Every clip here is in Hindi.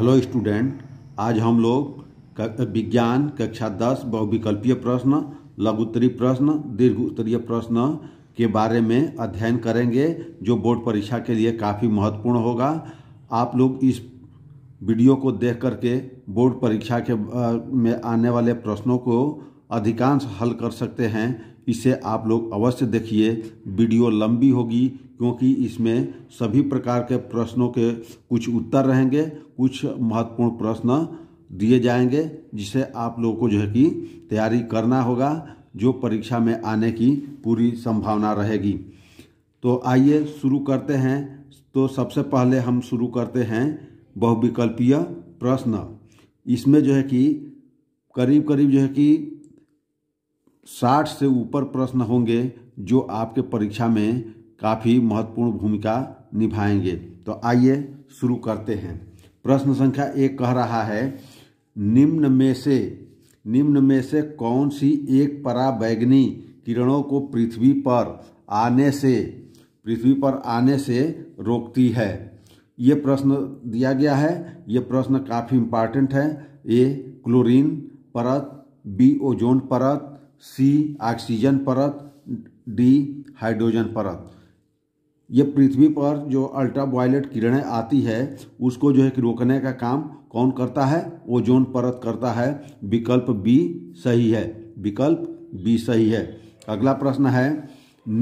हेलो स्टूडेंट आज हम लोग विज्ञान कक्षा दस बहुविकल्पीय प्रश्न लघु उत्तरीय प्रश्न दीर्घ उत्तरीय प्रश्न के बारे में अध्ययन करेंगे जो बोर्ड परीक्षा के लिए काफ़ी महत्वपूर्ण होगा आप लोग इस वीडियो को देख करके बोर्ड परीक्षा के में आने वाले प्रश्नों को अधिकांश हल कर सकते हैं इसे आप लोग अवश्य देखिए वीडियो लंबी होगी क्योंकि इसमें सभी प्रकार के प्रश्नों के कुछ उत्तर रहेंगे कुछ महत्वपूर्ण प्रश्न दिए जाएंगे जिसे आप लोगों को जो है कि तैयारी करना होगा जो परीक्षा में आने की पूरी संभावना रहेगी तो आइए शुरू करते हैं तो सबसे पहले हम शुरू करते हैं बहुविकल्पीय प्रश्न इसमें जो है कि करीब करीब जो है कि साठ से ऊपर प्रश्न होंगे जो आपके परीक्षा में काफ़ी महत्वपूर्ण भूमिका निभाएंगे तो आइए शुरू करते हैं प्रश्न संख्या एक कह रहा है निम्न में से निम्न में से कौन सी एक पराबैगनी किरणों को पृथ्वी पर आने से पृथ्वी पर आने से रोकती है ये प्रश्न दिया गया है ये प्रश्न काफ़ी इम्पॉर्टेंट है ए क्लोरीन परत बी ओजोन परत सी ऑक्सीजन परत डी हाइड्रोजन परत ये पृथ्वी पर जो अल्ट्रा वायलेट किरणें आती है उसको जो है कि रोकने का काम कौन करता है ओजोन परत करता है विकल्प बी सही है विकल्प बी सही है अगला प्रश्न है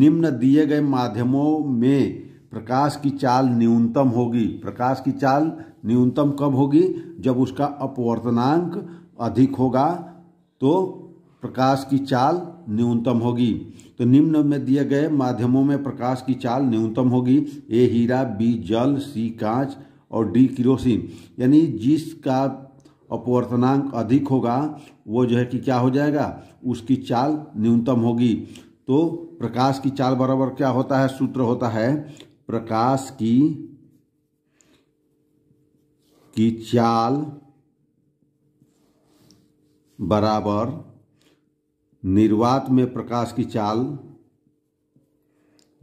निम्न दिए गए माध्यमों में प्रकाश की चाल न्यूनतम होगी प्रकाश की चाल न्यूनतम कब होगी जब उसका अपवर्तनांक अधिक होगा तो प्रकाश की चाल न्यूनतम होगी तो निम्न में दिए गए माध्यमों में प्रकाश की चाल न्यूनतम होगी ए हीरा बी जल सी कांच और डी किरोसिन यानी जिसका अपवर्तनांक अधिक होगा वो जो है कि क्या हो जाएगा उसकी चाल न्यूनतम होगी तो प्रकाश की चाल बराबर क्या होता है सूत्र होता है प्रकाश की की चाल बराबर निर्वात में प्रकाश की चाल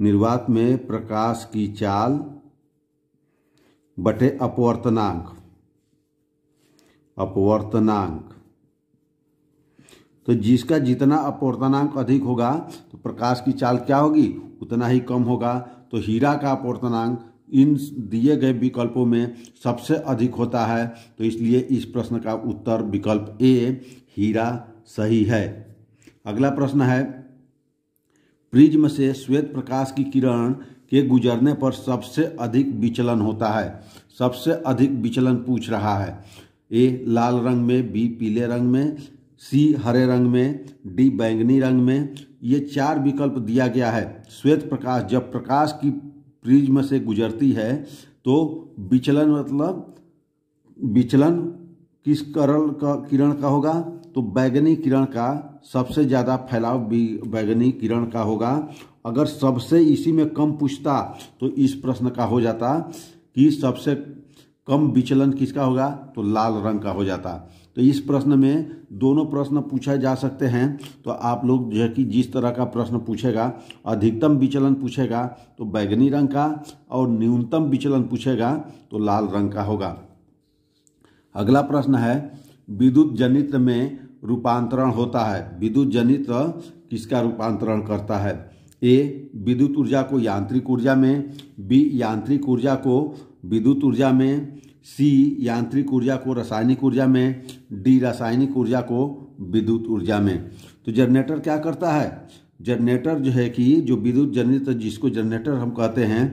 निर्वात में प्रकाश की चाल बटे अपवर्तनांक अपवर्तनांक तो जिसका जितना अपवर्तनांक अधिक होगा तो प्रकाश की चाल क्या होगी उतना ही कम होगा तो हीरा का अपवर्तनांक इन दिए गए विकल्पों में सबसे अधिक होता है तो इसलिए इस प्रश्न का उत्तर विकल्प ए हीरा सही है अगला प्रश्न है प्रिज्म से श्वेत प्रकाश की किरण के गुजरने पर सबसे अधिक विचलन होता है सबसे अधिक विचलन पूछ रहा है ए लाल रंग में बी पीले रंग में सी हरे रंग में डी बैंगनी रंग में ये चार विकल्प दिया गया है श्वेत प्रकाश जब प्रकाश की प्रिज्म से गुजरती है तो विचलन मतलब विचलन किस करल का किरण का होगा तो बैगनी किरण का सबसे ज़्यादा फैलाव बैगनी किरण का होगा अगर सबसे इसी में कम पूछता तो इस प्रश्न का हो जाता कि सबसे कम विचलन किसका होगा तो लाल रंग का हो जाता तो इस प्रश्न में दोनों प्रश्न पूछा जा सकते हैं तो आप लोग जो है कि जिस तरह का प्रश्न पूछेगा अधिकतम विचलन पूछेगा तो बैगनी रंग का और न्यूनतम विचलन पूछेगा तो लाल रंग का होगा अगला प्रश्न है विद्युत जनित में रूपांतरण होता है विद्युत जनित किसका रूपांतरण करता है ए विद्युत ऊर्जा को यांत्रिक ऊर्जा में बी यांत्रिक ऊर्जा को विद्युत ऊर्जा में सी यांत्रिक ऊर्जा को रासायनिक ऊर्जा में डी रासायनिक ऊर्जा को विद्युत ऊर्जा में तो जनरेटर क्या करता है जनरेटर जो है कि जो विद्युत जनित जिसको जनरेटर हम कहते हैं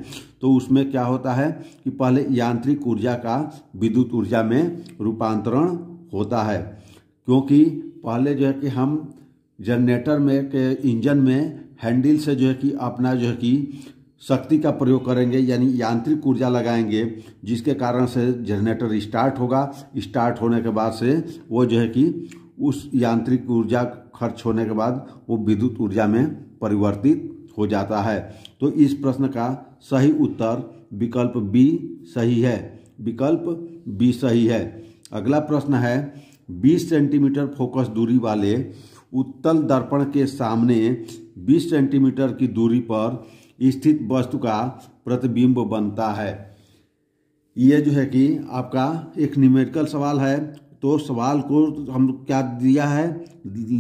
तो उसमें क्या होता है कि पहले यांत्रिक ऊर्जा का विद्युत ऊर्जा में रूपांतरण होता है क्योंकि पहले जो है कि हम जनरेटर में के इंजन में हैंडल से जो है कि अपना जो है कि शक्ति का प्रयोग करेंगे यानी यांत्रिक ऊर्जा लगाएंगे जिसके कारण से जनरेटर स्टार्ट होगा स्टार्ट होने के बाद से वो जो है कि उस यांत्रिक ऊर्जा खर्च होने के बाद वो विद्युत ऊर्जा में परिवर्तित हो जाता है तो इस प्रश्न का सही उत्तर विकल्प बी सही है विकल्प बी सही है अगला प्रश्न है 20 सेंटीमीटर फोकस दूरी वाले उत्तल दर्पण के सामने 20 सेंटीमीटर की दूरी पर स्थित वस्तु का प्रतिबिंब बनता है ये जो है कि आपका एक न्यूमेरिकल सवाल है तो सवाल को हम क्या दिया है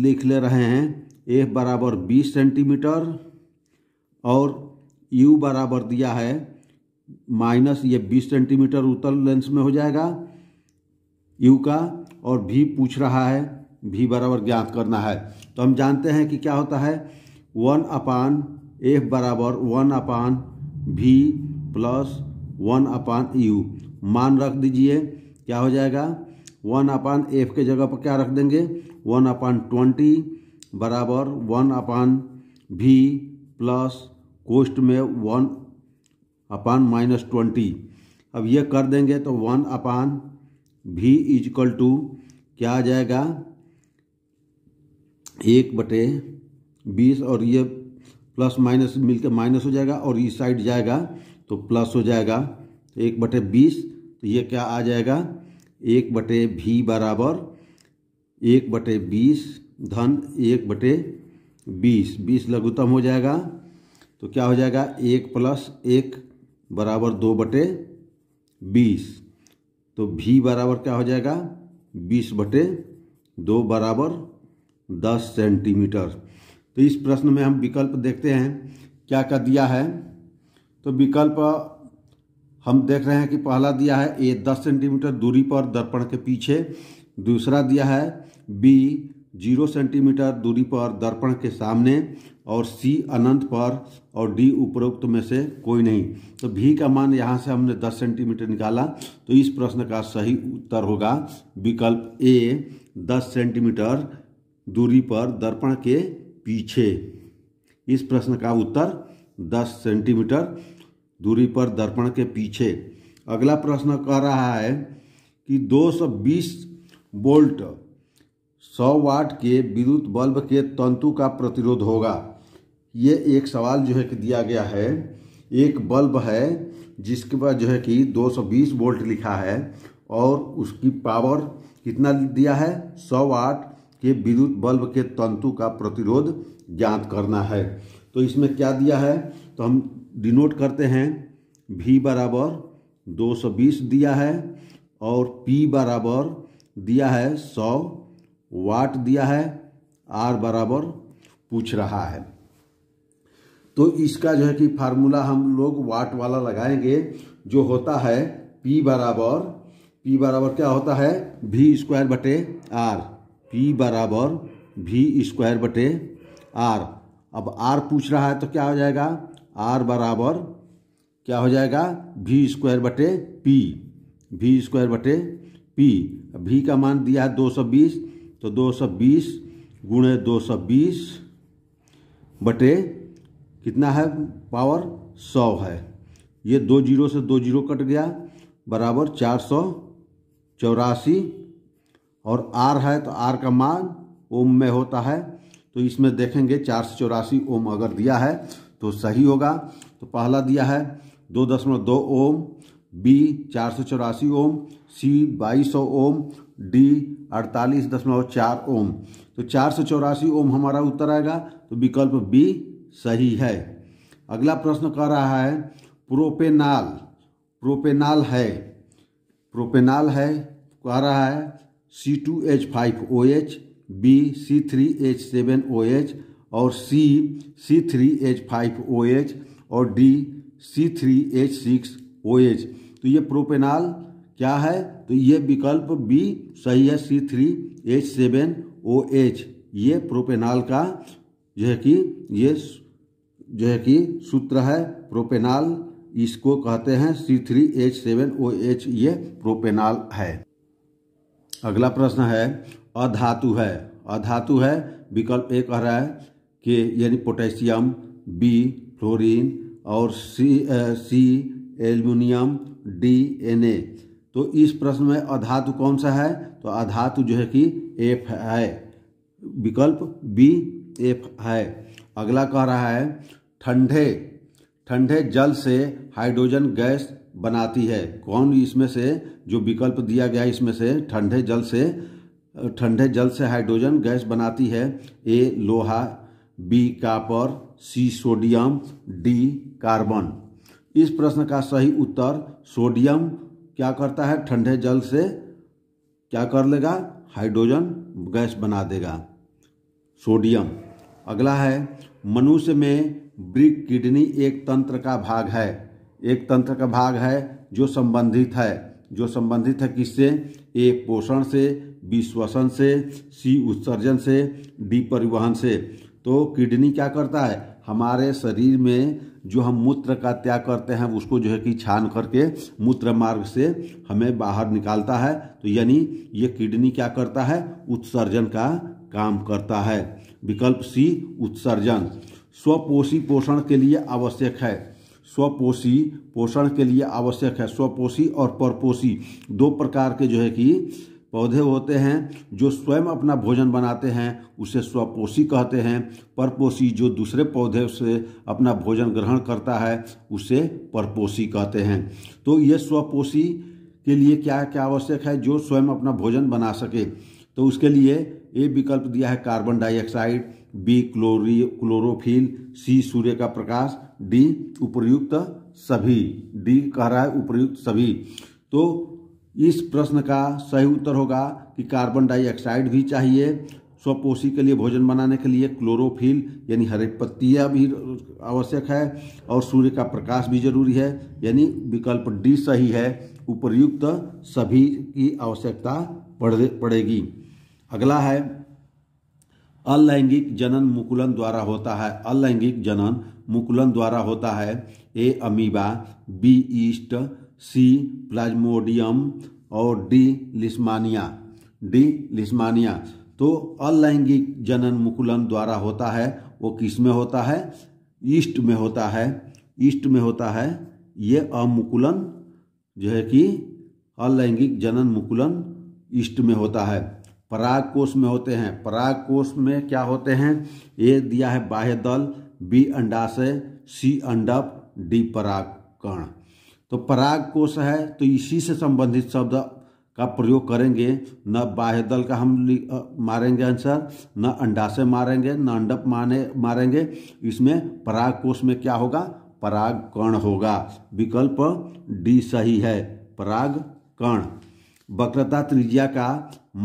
लिख ले रहे हैं ए बराबर बीस सेंटीमीटर और यू बराबर दिया है माइनस ये बीस सेंटीमीटर उत्तल लेंस में हो जाएगा यू का और भी पूछ रहा है भी बराबर ज्ञात करना है तो हम जानते हैं कि क्या होता है वन अपान एफ बराबर वन अपान भी प्लस वन अपान यू मान रख दीजिए क्या हो जाएगा वन अपान एफ के जगह पर क्या रख देंगे वन अपान ट्वेंटी बराबर वन अपान भी प्लस कोस्ट में वन अपान माइनस ट्वेंटी अब ये कर देंगे तो वन अपान भी इज इक्वल टू क्या आ जाएगा एक बटे बीस और ये प्लस माइनस मिलकर माइनस हो जाएगा और इस साइड जाएगा तो प्लस हो जाएगा तो एक बटे बीस तो ये क्या आ जाएगा एक बटे भी बराबर एक बटे बीस धन एक बटे बीस बीस लघुतम हो जाएगा तो क्या हो जाएगा एक प्लस एक बराबर दो बटे बीस तो भी बराबर क्या हो जाएगा बीस बटे दो बराबर दस सेंटीमीटर तो इस प्रश्न में हम विकल्प देखते हैं क्या क्या दिया है तो विकल्प हम देख रहे हैं कि पहला दिया है ए दस सेंटीमीटर दूरी पर दर्पण के पीछे दूसरा दिया है बी जीरो सेंटीमीटर दूरी पर दर्पण के सामने और सी अनंत पर और डी उपरोक्त में से कोई नहीं तो भी का मान यहाँ से हमने 10 सेंटीमीटर निकाला तो इस प्रश्न का सही उत्तर होगा विकल्प ए 10 सेंटीमीटर दूरी पर दर्पण के पीछे इस प्रश्न का उत्तर 10 सेंटीमीटर दूरी पर दर्पण के पीछे अगला प्रश्न कह रहा है कि 220 बोल्ट सौ वाट के विद्युत बल्ब के तंतु का प्रतिरोध होगा ये एक सवाल जो है कि दिया गया है एक बल्ब है जिसके पास जो है कि 220 वोल्ट लिखा है और उसकी पावर कितना दिया है 100 वाट के विद्युत बल्ब के तंतु का प्रतिरोध ज्ञात करना है तो इसमें क्या दिया है तो हम डिनोट करते हैं भी बराबर 220 दिया है और पी बराबर दिया है वाट दिया है आर बराबर पूछ रहा है तो इसका जो है कि फार्मूला हम लोग वाट वाला लगाएंगे जो होता है पी बराबर पी बराबर क्या होता है भी स्क्वायर बटे आर पी बराबर भी स्क्वायर बटे आर अब आर पूछ रहा है तो क्या हो जाएगा आर बराबर क्या हो जाएगा भी स्क्वायर बटे पी भी स्क्वायर बटे पी भी का मान दिया है दो सौ बीस तो दो सौ बीस गुणे दो सौ बीस बटे कितना है पावर सौ है ये दो जीरो से दो जीरो कट गया बराबर चार सौ चौरासी और आर है तो आर का मान ओम में होता है तो इसमें देखेंगे चार सौ चौरासी ओम अगर दिया है तो सही होगा तो पहला दिया है दो दशमलव दो ओम बी चार सौ चौरासी ओम सी बाईस सौ ओम डी अड़तालीस दशमलव चार ओम तो चार सौ चौरासी ओम हमारा उत्तर आएगा तो विकल्प बी सही है अगला प्रश्न कह रहा है प्रोपेनाल प्रोपेनाल है प्रोपेनाल है कह रहा है C two H five O H B C three H seven O H और C C three H five O H और D C three H six O H तो ये प्रोपेनाल क्या है तो ये विकल्प बी सही है C three H seven O H ये प्रोपेनॉल का जो है कि ये जो है कि सूत्र है प्रोपेनॉल इसको कहते हैं C three H seven O H ये प्रोपेनाल है अगला प्रश्न है अधातु है अधातु है विकल्प ए कह रहा है कि यानी पोटेशियम बी फ्लोरीन और C C aluminium D N A तो इस प्रश्न में अधातु कौन सा है तो अधातु जो है कि एफ है विकल्प बी एफ है अगला कह रहा है ठंडे ठंडे जल से हाइड्रोजन गैस बनाती है कौन इसमें से जो विकल्प दिया गया है इसमें से ठंडे जल से ठंडे जल से हाइड्रोजन गैस बनाती है ए लोहा B copper C sodium D carbon इस प्रश्न का सही उत्तर सोडियम क्या करता है ठंडे जल से क्या कर लेगा हाइड्रोजन गैस बना देगा सोडियम अगला है मनुष्य में ब्रिक किडनी एक तंत्र का भाग है एक तंत्र का भाग है जो संबंधित है जो संबंधित है किससे ए पोषण से बी श्वसन से सी उत्सर्जन से डी परिवहन से तो किडनी क्या करता है हमारे शरीर में जो हम मूत्र का त्याग करते हैं उसको जो है कि छान करके मूत्र मार्ग से हमें बाहर निकालता है तो यानी ये किडनी क्या करता है उत्सर्जन का काम करता है विकल्प सी उत्सर्जन स्वपोषी पोषण के लिए आवश्यक है स्वपोषी पोषण के लिए आवश्यक है स्वपोषी और परपोषी दो प्रकार के जो है कि पौधे होते हैं जो स्वयं अपना भोजन बनाते हैं उसे स्वपोषी कहते हैं परपोषी जो दूसरे पौधे से अपना भोजन ग्रहण करता है उसे परपोषी कहते हैं तो ये स्वपोषी के लिए क्या क्या आवश्यक है जो स्वयं अपना भोजन बना सके तो उसके लिए ए विकल्प दिया है कार्बन डाइऑक्साइड बी क्लोरी क्लोरोफिल सी सूर्य का प्रकाश डी उपयुक्त सभी डी कह रहा है उपयुक्त सभी तो इस प्रश्न का सही उत्तर होगा कि कार्बन डाइऑक्साइड भी चाहिए स्वपोषी के लिए भोजन बनाने के लिए क्लोरोफिल यानी हरे पत्तियाँ भी आवश्यक है और सूर्य का प्रकाश भी जरूरी है यानी विकल्प डी सही है उपर्युक्त सभी की आवश्यकता पड़े पड़ेगी अगला है अलैंगिक जनन मुकुलन द्वारा होता है अलैंगिक जनन मुकुलन द्वारा होता है A amoeba B yeast C plasmodium और डी लिस्मानिया डी लिस्मानिया तो अलैंगिक जनन मुकुलन द्वारा होता है वो किस में होता है ईस्ट में होता है ईस्ट में होता है ये अमुकुलन जो है कि अलैंगिक जनन मुकुलन ईस्ट में होता है पराग कोष में होते हैं पराग कोष में क्या होते हैं ए दिया है बाह्य दल बी अंडाशय सी अंडप डी पराग कण तो पराग कोश है तो इसी से संबंधित शब्द का प्रयोग करेंगे न बाह्य दल का हम मारेंगे आंसर न अंडा से मारेंगे न अंडप माने मारेंगे इसमें पराग कोश में क्या होगा पराग कर्ण होगा विकल्प डी सही है पराग कर्ण वक्रता त्रिज्या का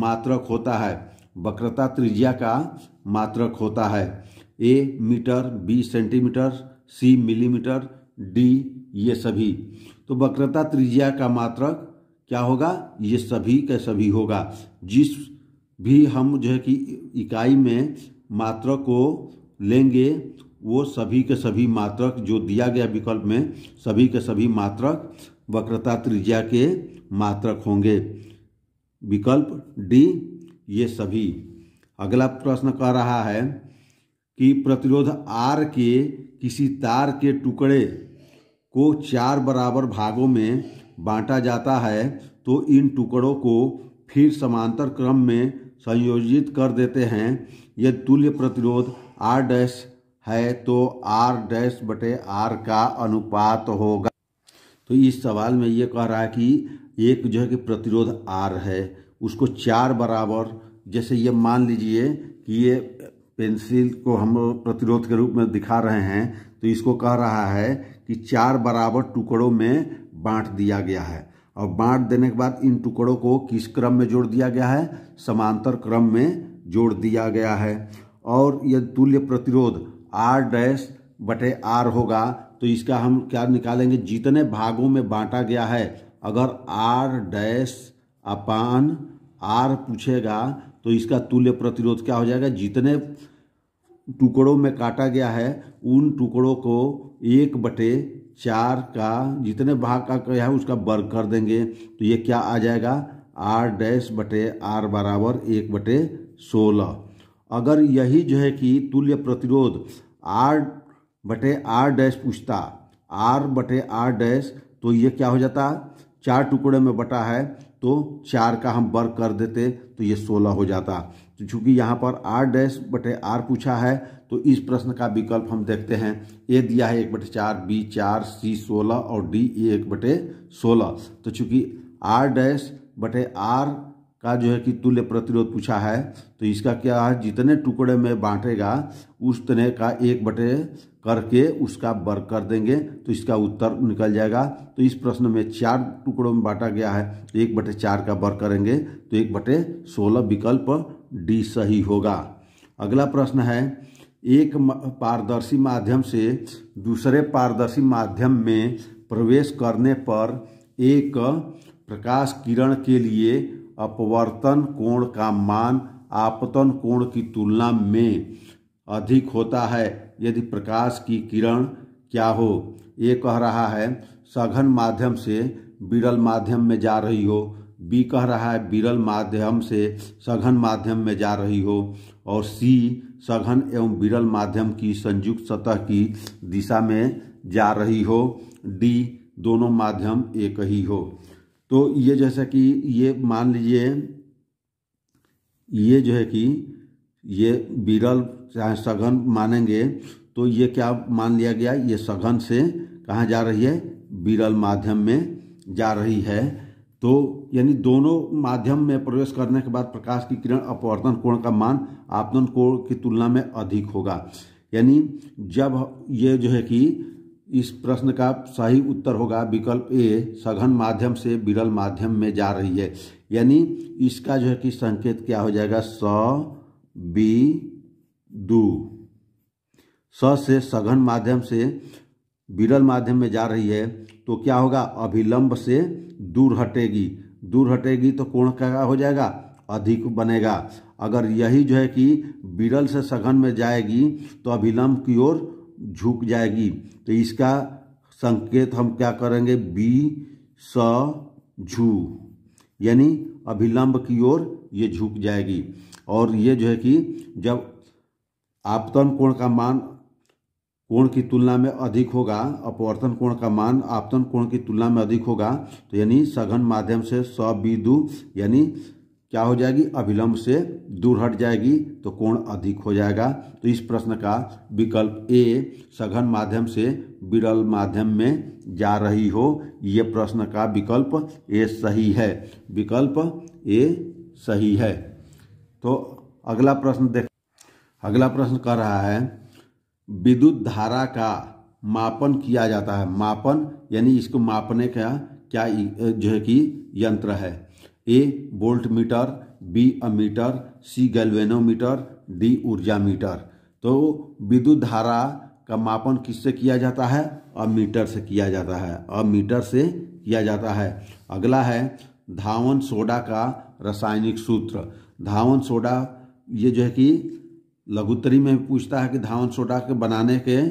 मात्रक होता है वक्रता त्रिज्या का मात्रक होता है A metre B centimetre C millimetre D ये सभी तो वक्रता त्रिज्या का मात्रक क्या होगा ये सभी का सभी होगा जिस भी हम जो है कि इकाई में मात्रक को लेंगे वो सभी के सभी मात्रक जो दिया गया विकल्प में सभी के सभी मात्रक वक्रता त्रिज्या के मात्रक होंगे विकल्प डी ये सभी अगला प्रश्न कह रहा है कि प्रतिरोध आर के किसी तार के टुकड़े को चार बराबर भागों में बांटा जाता है तो इन टुकड़ों को फिर समांतर क्रम में संयोजित कर देते हैं यदि तुल्य प्रतिरोध आर डैश है तो आर डैश बटे आर का अनुपात होगा तो इस सवाल में ये कह रहा है कि एक जो है कि प्रतिरोध आर है उसको चार बराबर जैसे ये मान लीजिए कि ये पेंसिल को हम प्रतिरोध के रूप में दिखा रहे हैं तो इसको कह रहा है कि चार बराबर टुकड़ों में बांट दिया गया है और बांट देने के बाद इन टुकड़ों को किस क्रम में जोड़ दिया गया है समांतर क्रम में जोड़ दिया गया है और यह तुल्य प्रतिरोध आर डैश बटे आर होगा तो इसका हम क्या निकालेंगे जितने भागों में बांटा गया है अगर आर डैश अपान आर पूछेगा तो इसका तुल्य प्रतिरोध क्या हो जाएगा जितने टुकड़ों में काटा गया है उन टुकड़ों को एक बटे चार का जितने भाग का क्या है उसका वर्ग कर देंगे तो ये क्या आ जाएगा आर डैश बटे आर बराबर एक बटे सोलह अगर यही जो है कि तुल्य प्रतिरोध आर बटे आर डैश पूछता आर बटे आर डैश तो ये क्या हो जाता चार टुकड़े में बटा है तो चार का हम वर्ग कर देते तो ये सोलह हो जाता तो चूँकि यहाँ पर आर डैश बटे आर पूछा है तो इस प्रश्न का विकल्प हम देखते हैं ए दिया है एक बटे चार बी चार सी सोलह और डी ए एक बटे सोलह तो चूंकि आर डैश बटे आर का जो है कि तुल्य प्रतिरोध पूछा है तो इसका क्या है जितने टुकड़े में बांटेगा तरह का एक बटे करके उसका वर्ग कर देंगे तो इसका उत्तर निकल जाएगा तो इस प्रश्न में चार टुकड़ों में बांटा गया है तो एक बटे चार का वर्ग करेंगे तो एक बटे सोलह विकल्प डी सही होगा अगला प्रश्न है एक पारदर्शी माध्यम से दूसरे पारदर्शी माध्यम में प्रवेश करने पर एक प्रकाश किरण के लिए अपवर्तन कोण का मान आपतन कोण की तुलना में अधिक होता है यदि प्रकाश की किरण क्या हो ये कह रहा है सघन माध्यम से बिरल माध्यम में जा रही हो बी कह रहा है बिरल माध्यम से सघन माध्यम में जा रही हो और सी सघन एवं विरल माध्यम की संयुक्त सतह की दिशा में जा रही हो डी दोनों माध्यम एक ही हो तो ये जैसा कि ये मान लीजिए ये जो है कि ये विरल चाहे सघन मानेंगे तो ये क्या मान लिया गया ये सघन से कहाँ जा रही है विरल माध्यम में जा रही है तो यानी दोनों माध्यम में प्रवेश करने के बाद प्रकाश की किरण अपवर्तन कोण का मान आपतन कोण की तुलना में अधिक होगा यानी जब ये जो है कि इस प्रश्न का सही उत्तर होगा विकल्प ए सघन माध्यम से विरल माध्यम में जा रही है यानी इसका जो है कि संकेत क्या हो जाएगा स बी दू स से सघन माध्यम से विरल माध्यम में जा रही है तो क्या होगा अभिलंब से दूर हटेगी दूर हटेगी तो कोण क्या हो जाएगा अधिक बनेगा अगर यही जो है कि बिरल से सघन में जाएगी तो अभिलंब की ओर झुक जाएगी तो इसका संकेत हम क्या करेंगे बी स झू यानी अभिलंब की ओर ये झुक जाएगी और ये जो है कि जब आपतन कोण का मान कोण की तुलना में अधिक होगा अपवर्तन कोण का मान आपतन कोण की तुलना में अधिक होगा तो यानी सघन माध्यम से सबिंदु यानी क्या हो जाएगी अभिलंब से दूर हट जाएगी तो कोण अधिक हो जाएगा तो इस प्रश्न का विकल्प ए सघन माध्यम से विरल माध्यम में जा रही हो ये प्रश्न का विकल्प ए सही है विकल्प ए सही है तो अगला प्रश्न देख अगला प्रश्न कह रहा है विद्युत धारा का मापन किया जाता है मापन यानी इसको मापने का क्या जो है कि यंत्र है A voltmeter B ammeter C galvanometer D ऊर्जा मीटर तो विद्युत धारा का मापन किससे किया जाता है अमीटर से किया जाता है अमीटर से किया जाता है अगला है धावन सोडा का रासायनिक सूत्र धावन सोडा ये जो है कि लघुतरी में पूछता है कि धावन सोडा के बनाने के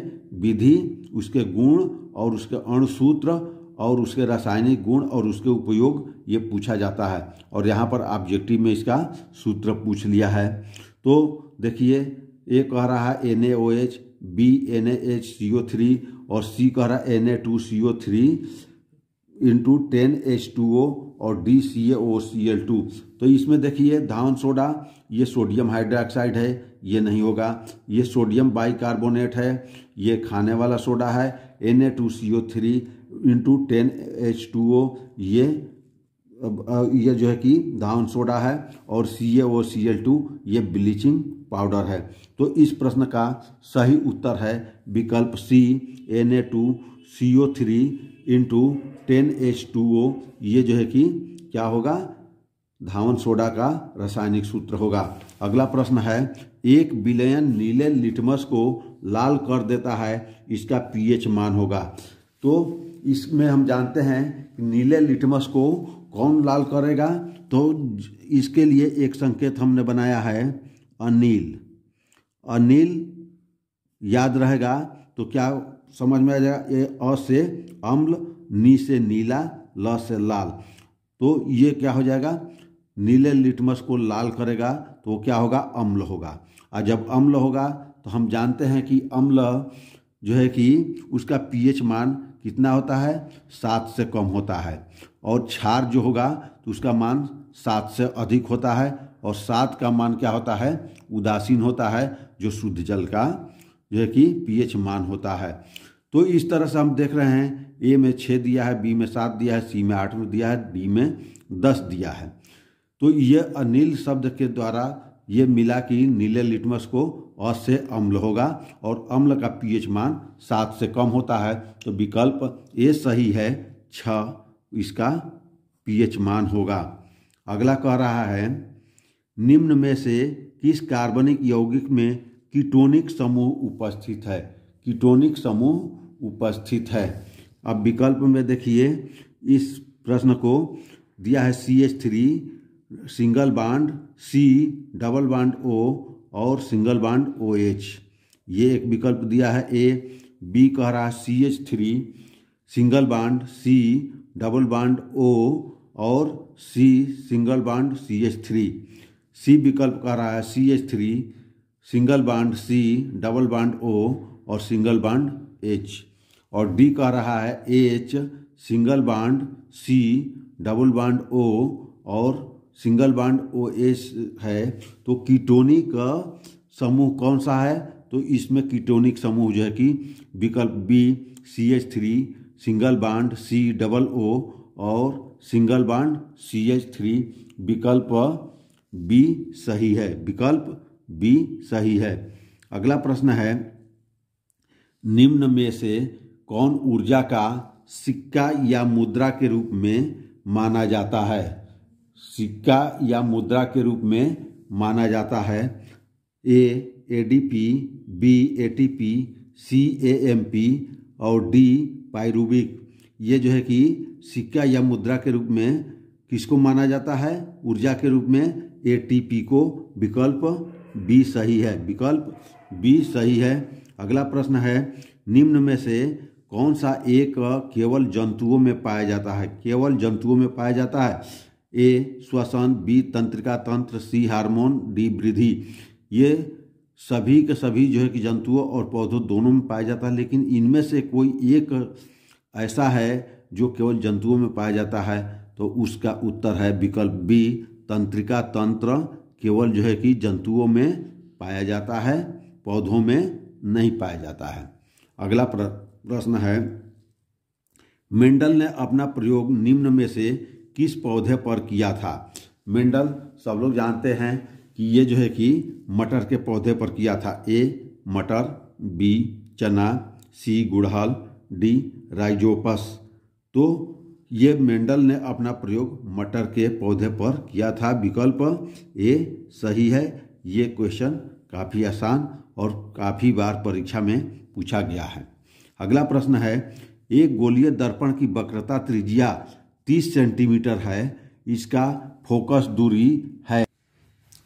विधि उसके गुण और उसके अणुसूत्र और उसके रासायनिक गुण और उसके उपयोग ये पूछा जाता है और यहाँ पर ऑब्जेक्टिव में इसका सूत्र पूछ लिया है तो देखिए ए कह रहा है N A O H B N H C O three और सी कह रहा है N A two C O three into ten H two O और D C A O C L two तो इसमें देखिए धावन सोडा ये सोडियम हाइड्रोक्साइड है ये नहीं होगा ये सोडियम बाइकार्बोनेट है ये खाने वाला सोडा है N A two C O three into ten H two O ये ये जो है कि धावन सोडा है और C A O C L two ये ब्लीचिंग पाउडर है तो इस प्रश्न का सही उत्तर है विकल्प C N A two C O three into ten H two O ये जो है कि क्या होगा धावन सोडा का रासायनिक सूत्र होगा अगला प्रश्न है एक विलयन नीले लिटमस को लाल कर देता है इसका पीएच मान होगा तो इसमें हम जानते हैं कि नीले लिटमस को कौन लाल करेगा तो इसके लिए एक संकेत हमने बनाया है अनिल अनिल याद रहेगा तो क्या समझ में आ जाएगा ये अ से अम्ल नी से नीला ल से लाल तो ये क्या हो जाएगा नीले लिटमस को लाल करेगा तो वो क्या होगा अम्ल होगा और जब अम्ल होगा तो हम जानते हैं कि अम्ल जो है कि उसका पीएच मान कितना होता है सात से कम होता है और क्षार जो होगा तो उसका मान सात से अधिक होता है और सात का मान क्या होता है उदासीन होता है जो शुद्ध जल का जो है कि पीएच मान होता है तो इस तरह से हम देख रहे हैं ए में छः दिया है बी में सात दिया है सी में आठ में दिया है डी में दस दिया है तो यह अनिल शब्द के द्वारा ये मिला कि नीले लिटमस को अस से अम्ल होगा और अम्ल का पीएच मान सात से कम होता है तो विकल्प ए सही है छ इसका पीएच मान होगा अगला कह रहा है निम्न में से किस कार्बनिक यौगिक में कीटोनिक समूह उपस्थित है कीटोनिक समूह उपस्थित है अब विकल्प में देखिए इस प्रश्न को दिया है C H three single bond C double bond O और सिंगल बांड ओ एच ये एक विकल्प दिया है ए बी कह रहा है C H three single bond C double bond O और C single bond C H three C विकल्प कह रहा है C H three single bond C double bond O और सिंगल बांड एच और डी कह रहा है H single bond C double bond O और सिंगल बाड ओ एस है तो कीटोनिक समूह कौन सा है तो इसमें कीटोनिक समूह जो है कि विकल्प B C H three single bond C double O और single bond C H three विकल्प बी सही है विकल्प बी सही है अगला प्रश्न है निम्न में से कौन ऊर्जा का सिक्का या मुद्रा के रूप में माना जाता है सिक्का या मुद्रा के रूप में माना जाता है A A D P B A T P C M P और डी पायरूबिक ये जो है कि सिक्का या मुद्रा के रूप में किसको माना जाता है ऊर्जा के रूप में ए टी पी को विकल्प बी सही है विकल्प बी सही है अगला प्रश्न है निम्न में से कौन सा एक केवल जंतुओं में पाया जाता है केवल जंतुओं में पाया जाता है ए श्वसन बी तंत्रिका तंत्र सी हार्मोन डी वृद्धि ये सभी के सभी जो है कि जंतुओं और पौधों दोनों में पाया जाता है लेकिन इनमें से कोई एक ऐसा है जो केवल जंतुओं में पाया जाता है तो उसका उत्तर है विकल्प बी तंत्रिका तंत्र केवल जो है कि जंतुओं में पाया जाता है पौधों में नहीं पाया जाता है अगला प्रश्न है मेंडल ने अपना प्रयोग निम्न में से किस पौधे पर किया था मेंडल सब लोग जानते हैं कि ये जो है कि मटर के पौधे पर किया था ए मटर बी चना सी गुड़हल डी राइजोपस तो ये मेंडल ने अपना प्रयोग मटर के पौधे पर किया था विकल्प ए सही है ये क्वेश्चन काफ़ी आसान और काफ़ी बार परीक्षा में पूछा गया है अगला प्रश्न है एक गोलीय दर्पण की वक्रता त्रिज्या 30 सेंटीमीटर है इसका फोकस दूरी है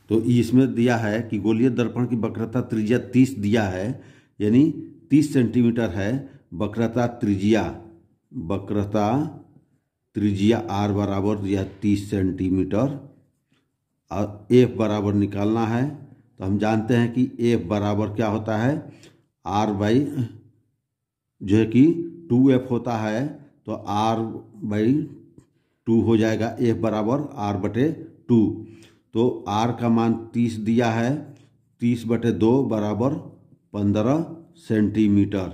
तो इसमें दिया है कि गोलीय दर्पण की वक्रता त्रिज्या 30 दिया है यानी 30 सेंटीमीटर है वक्रता त्रिज्या वक्रता त्रिज्या आर बराबर या तीस सेंटीमीटर और एफ बराबर निकालना है तो हम जानते हैं कि एफ बराबर क्या होता है आर बाई जो है कि टू एफ होता है तो आर बाई टू हो जाएगा एफ बराबर आर बटे टू तो आर का मान तीस दिया है तीस बटे दो बराबर पंद्रह सेंटीमीटर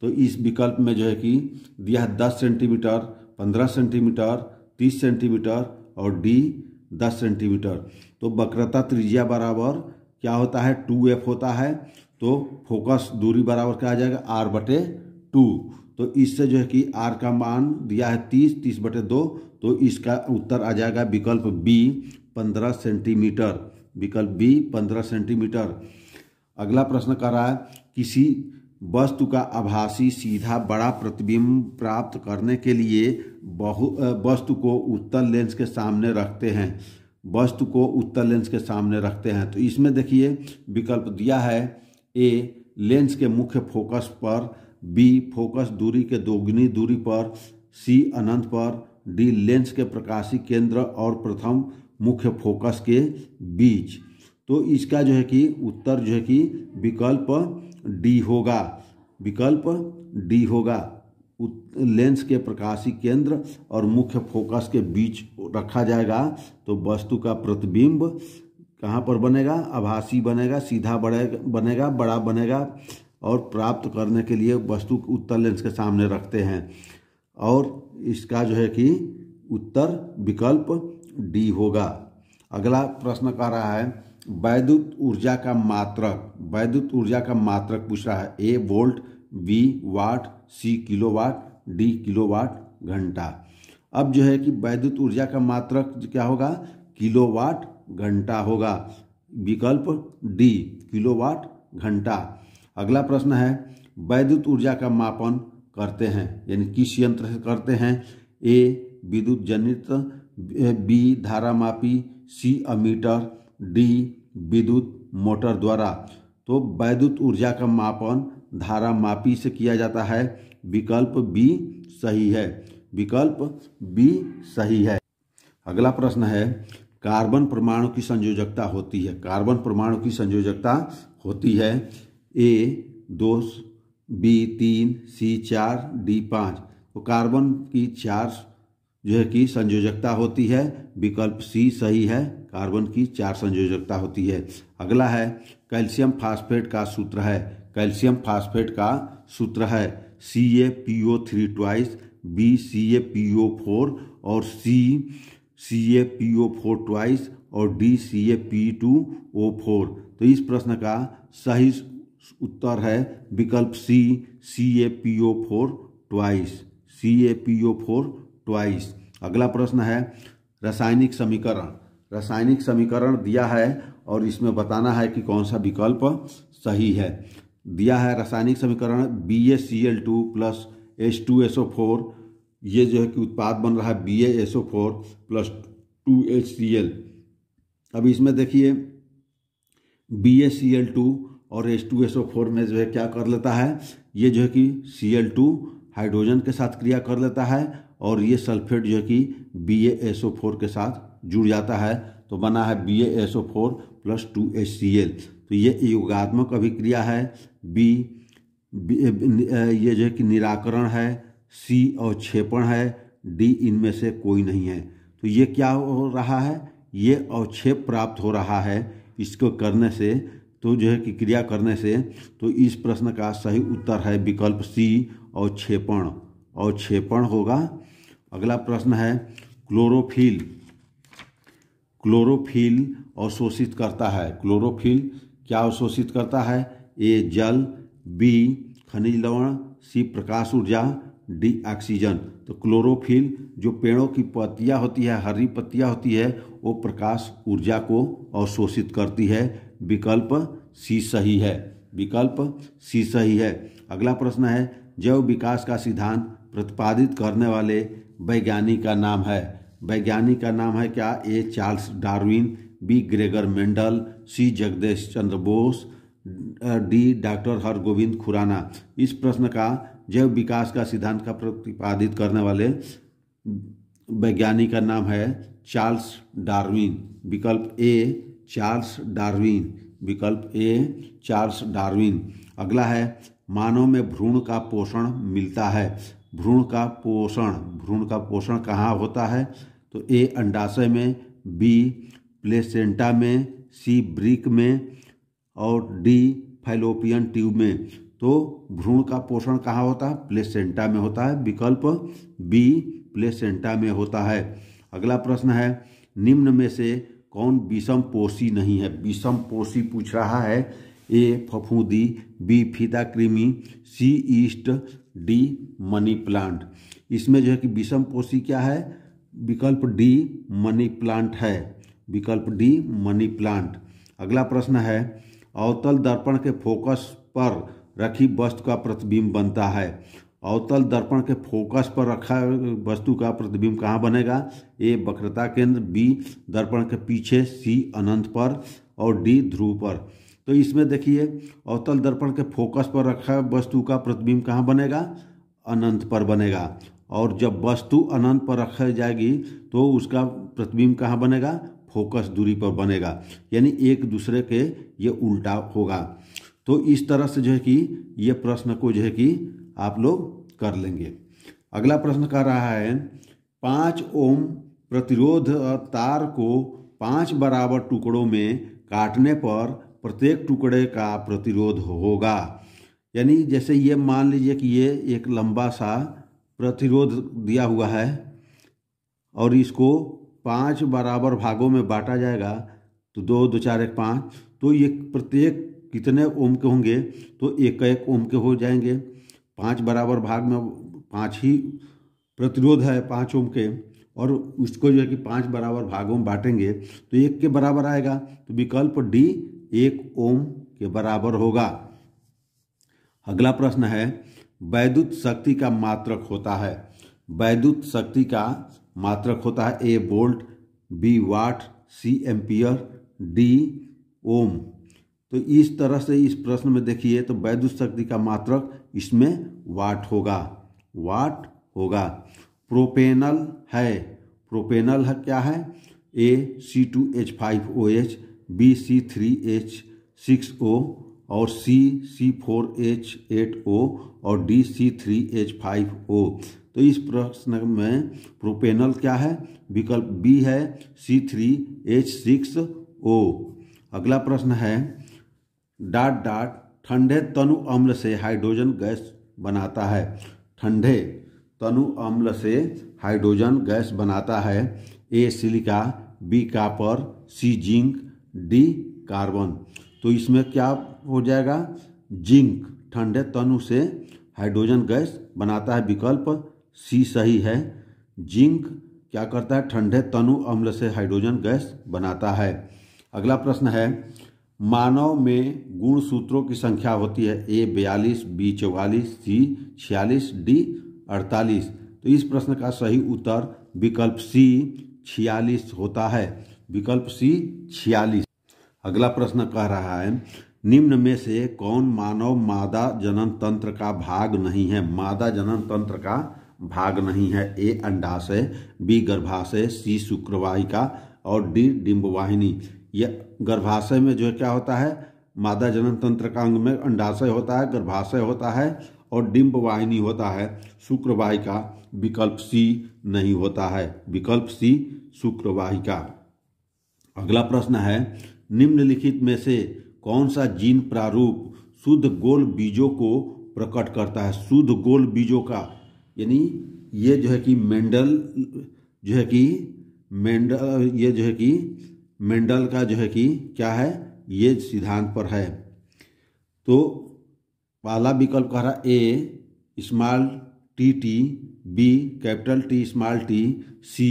तो इस विकल्प में जो है कि दिया है दस सेंटीमीटर पंद्रह सेंटीमीटर तीस सेंटीमीटर और डी दस सेंटीमीटर तो वक्रता त्रिज्या बराबर क्या होता है टू एफ होता है तो फोकस दूरी बराबर क्या आ जाएगा आर बटे टू तो इससे जो है कि आर का मान दिया है तीस तीस बटे दो तो इसका उत्तर आ जाएगा विकल्प बी पंद्रह सेंटीमीटर विकल्प बी पंद्रह सेंटीमीटर अगला प्रश्न कर रहा है किसी वस्तु का आभासी सीधा बड़ा प्रतिबिंब प्राप्त करने के लिए बहु वस्तु को उत्तर लेंस के सामने रखते हैं वस्तु को उत्तर लेंस के सामने रखते हैं तो इसमें देखिए विकल्प दिया है ए लेंस के मुख्य फोकस पर बी फोकस दूरी के दोगुनी दूरी पर सी अनंत पर डी लेंस के प्रकाशी केंद्र और प्रथम मुख्य फोकस के बीच तो इसका जो है कि उत्तर जो है कि विकल्प डी होगा विकल्प डी होगा लेंस के प्रकाशी केंद्र और मुख्य फोकस के बीच रखा जाएगा तो वस्तु का प्रतिबिंब कहाँ पर बनेगा आभासी बनेगा सीधा बढ़ेगा बनेगा बड़ा बनेगा और प्राप्त करने के लिए वस्तु उत्तर लेंस के सामने रखते हैं और इसका जो है कि उत्तर विकल्प डी होगा अगला प्रश्न कह रहा है वैद्युत ऊर्जा का मात्रक वैद्युत ऊर्जा का मात्रक पूछ रहा है A volt B watt C kilowatt D kilowatt घंटा अब जो है कि वैद्युत ऊर्जा का मात्रक क्या होगा किलोवाट घंटा होगा विकल्प डी किलोवाट घंटा अगला प्रश्न है वैद्युत ऊर्जा का मापन करते हैं यानी किस यंत्र से करते हैं ए विद्युत जनित बी धारामापी सी अमीटर डी विद्युत मोटर द्वारा तो वैद्युत ऊर्जा का मापन धारा मापी से किया जाता है विकल्प बी सही है विकल्प बी सही है अगला प्रश्न है कार्बन परमाणु की संयोजकता होती है कार्बन परमाणु की संयोजकता होती है ए दो बी तीन सी चार डी पाँच तो कार्बन की चार जो है कि संयोजकता होती है विकल्प सी सही है कार्बन की चार संयोजकता होती है अगला है कैल्शियम फास्फेट का सूत्र है कैल्शियम फास्फेट का सूत्र है C A P O three twice B C A P O four और C C A P O four twice और D C A P two O four तो इस प्रश्न का सही उत्तर है विकल्प C C A P O four twice C A P O four twice अगला प्रश्न है रासायनिक समीकरण रासायनिक समीकरण दिया है और इसमें बताना है कि कौन सा विकल्प सही है दिया है रासायनिक समीकरण B A C L two plus H two S O four ये जो है कि उत्पाद बन रहा है B A S O four plus two H C L अब इसमें देखिए B A C L two और H two S O four में जो है क्या कर लेता है ये जो है कि सी एल टू हाइड्रोजन के साथ क्रिया कर लेता है और ये सल्फेट जो है कि बी एस ओ फोर के साथ जुड़ जाता है तो बना है B S O four plus two H C L तो ये योगात्मक अभिक्रिया है बी, ये जो है कि निराकरण है सी और छेपण है डी इनमें से कोई नहीं है तो ये क्या हो रहा है ये अवक्षेप प्राप्त हो रहा है इसको करने से तो जो है कि क्रिया करने से तो इस प्रश्न का सही उत्तर है विकल्प सी और क्षेपण और क्षेपण होगा अगला प्रश्न है क्लोरोफिल क्लोरोफिल अवशोषित करता है क्लोरोफिल क्या अवशोषित करता है ए जल बी खनिज लवण सी प्रकाश ऊर्जा डी ऑक्सीजन तो क्लोरोफिल जो पेड़ों की पत्तियाँ होती है हरी पत्तियाँ होती है वो प्रकाश ऊर्जा को अवशोषित करती है विकल्प सी सही है विकल्प सी सही है अगला प्रश्न है जैव विकास का सिद्धांत प्रतिपादित करने वाले वैज्ञानिक का नाम है वैज्ञानिक का नाम है क्या A Charles Darwin B Gregor Mendel C Jagdish Chandra Bose D doctor Hargobind Khorana इस प्रश्न का जैव विकास का सिद्धांत का प्रतिपादित करने वाले वैज्ञानिक का नाम है चार्ल्स डार्विन विकल्प ए चार्ल्स डार्विन विकल्प ए चार्ल्स डार्विन अगला है मानव में भ्रूण का पोषण मिलता है भ्रूण का पोषण भ्रूण का पोषण कहाँ होता है तो ए अंडाशय में बी प्लेसेंटा में सी ब्रिक में और डी फैलोपियन ट्यूब में तो भ्रूण का पोषण कहाँ होता है प्लेसेंटा में होता है विकल्प बी प्लेसेंटा में होता है अगला प्रश्न है निम्न में से कौन विषम पोषी नहीं है विषम पोषी पूछ रहा है ए फफूदी बी फीता क्रीमी C yeast D money plant इसमें जो है कि विषम पोषी क्या है विकल्प डी मनी प्लांट है विकल्प डी मनी प्लांट अगला प्रश्न है अवतल दर्पण के फोकस पर रखी वस्तु का प्रतिबिंब बनता है अवतल दर्पण के फोकस पर रखा वस्तु का प्रतिबिंब कहाँ बनेगा ए वक्रता केंद्र बी दर्पण के पीछे सी अनंत पर और डी ध्रुव पर तो इसमें देखिए अवतल दर्पण के फोकस पर रखा वस्तु का प्रतिबिंब कहाँ बनेगा अनंत पर बनेगा और जब वस्तु अनंत पर रखा जाएगी तो उसका प्रतिबिंब कहाँ बनेगा फोकस दूरी पर बनेगा यानी एक दूसरे के ये उल्टा होगा तो इस तरह से जो है कि ये प्रश्न को जो है कि आप लोग कर लेंगे अगला प्रश्न कह रहा है पाँच ओम प्रतिरोध तार को पाँच बराबर टुकड़ों में काटने पर प्रत्येक टुकड़े का प्रतिरोध होगा यानी जैसे ये मान लीजिए कि ये एक लंबा सा प्रतिरोध दिया हुआ है और इसको पाँच बराबर भागों में बांटा जाएगा तो दो दो चार एक पाँच तो ये प्रत्येक कितने ओम के होंगे तो एक एक ओम के हो जाएंगे पांच बराबर भाग में पांच ही प्रतिरोध है पांच ओम के और उसको जो है कि पांच बराबर भागों में बांटेंगे तो एक के बराबर आएगा तो विकल्प डी एक ओम के बराबर होगा अगला प्रश्न है वैद्युत शक्ति का मात्रक होता है वैद्युत शक्ति का मात्रक होता है A volt B watt C ampere D ohm तो इस तरह से इस प्रश्न में देखिए तो वैद्युत शक्ति का मात्रक इसमें वाट होगा वाट होगा प्रोपेनल है प्रोपेनल है क्या है A C two H five O H B C three H six O और C C four H eight O और D C three H five O तो इस प्रश्न में प्रोपेनल क्या है विकल्प बी है C three H six O अगला प्रश्न है डॉट डॉट ठंडे तनु अम्ल से हाइड्रोजन गैस बनाता है ठंडे तनु अम्ल से हाइड्रोजन गैस बनाता है A silica B copper C zinc D carbon तो इसमें क्या हो जाएगा जिंक ठंडे तनु से हाइड्रोजन गैस बनाता है विकल्प सी सही है जिंक क्या करता है ठंडे तनु अम्ल से हाइड्रोजन गैस बनाता है अगला प्रश्न है मानव में गुण सूत्रों की संख्या होती है ए बयालीस बी चौवालीस सी छियालीस डी अड़तालीस तो इस प्रश्न का सही उत्तर विकल्प सी छियालीस होता है विकल्प सी छियालीस अगला प्रश्न कह रहा है निम्न में से कौन मानव मादा जनन तंत्र का भाग नहीं है मादा जनन तंत्र का भाग नहीं है ए अंडाशय बी गर्भाशय सी शुक्रवाहिका और डी डिम्बवाहिनी यह गर्भाशय में जो क्या होता है मादा जनन तंत्र का अंग में अंडाशय होता है गर्भाशय होता है और डिम्ब वाहिनी होता है शुक्रवाहिका विकल्प सी नहीं होता है विकल्प सी शुक्रवाहिका अगला प्रश्न है निम्नलिखित में से कौन सा जीन प्रारूप शुद्ध गोल बीजों को प्रकट करता है शुद्ध गोल बीजों का यानी ये जो है कि मेंडल जो है कि मेंडल ये जो है कि मेंडल का जो है कि क्या है ये सिद्धांत पर है तो पहला विकल्प कह रहा A small T T B capital T small T C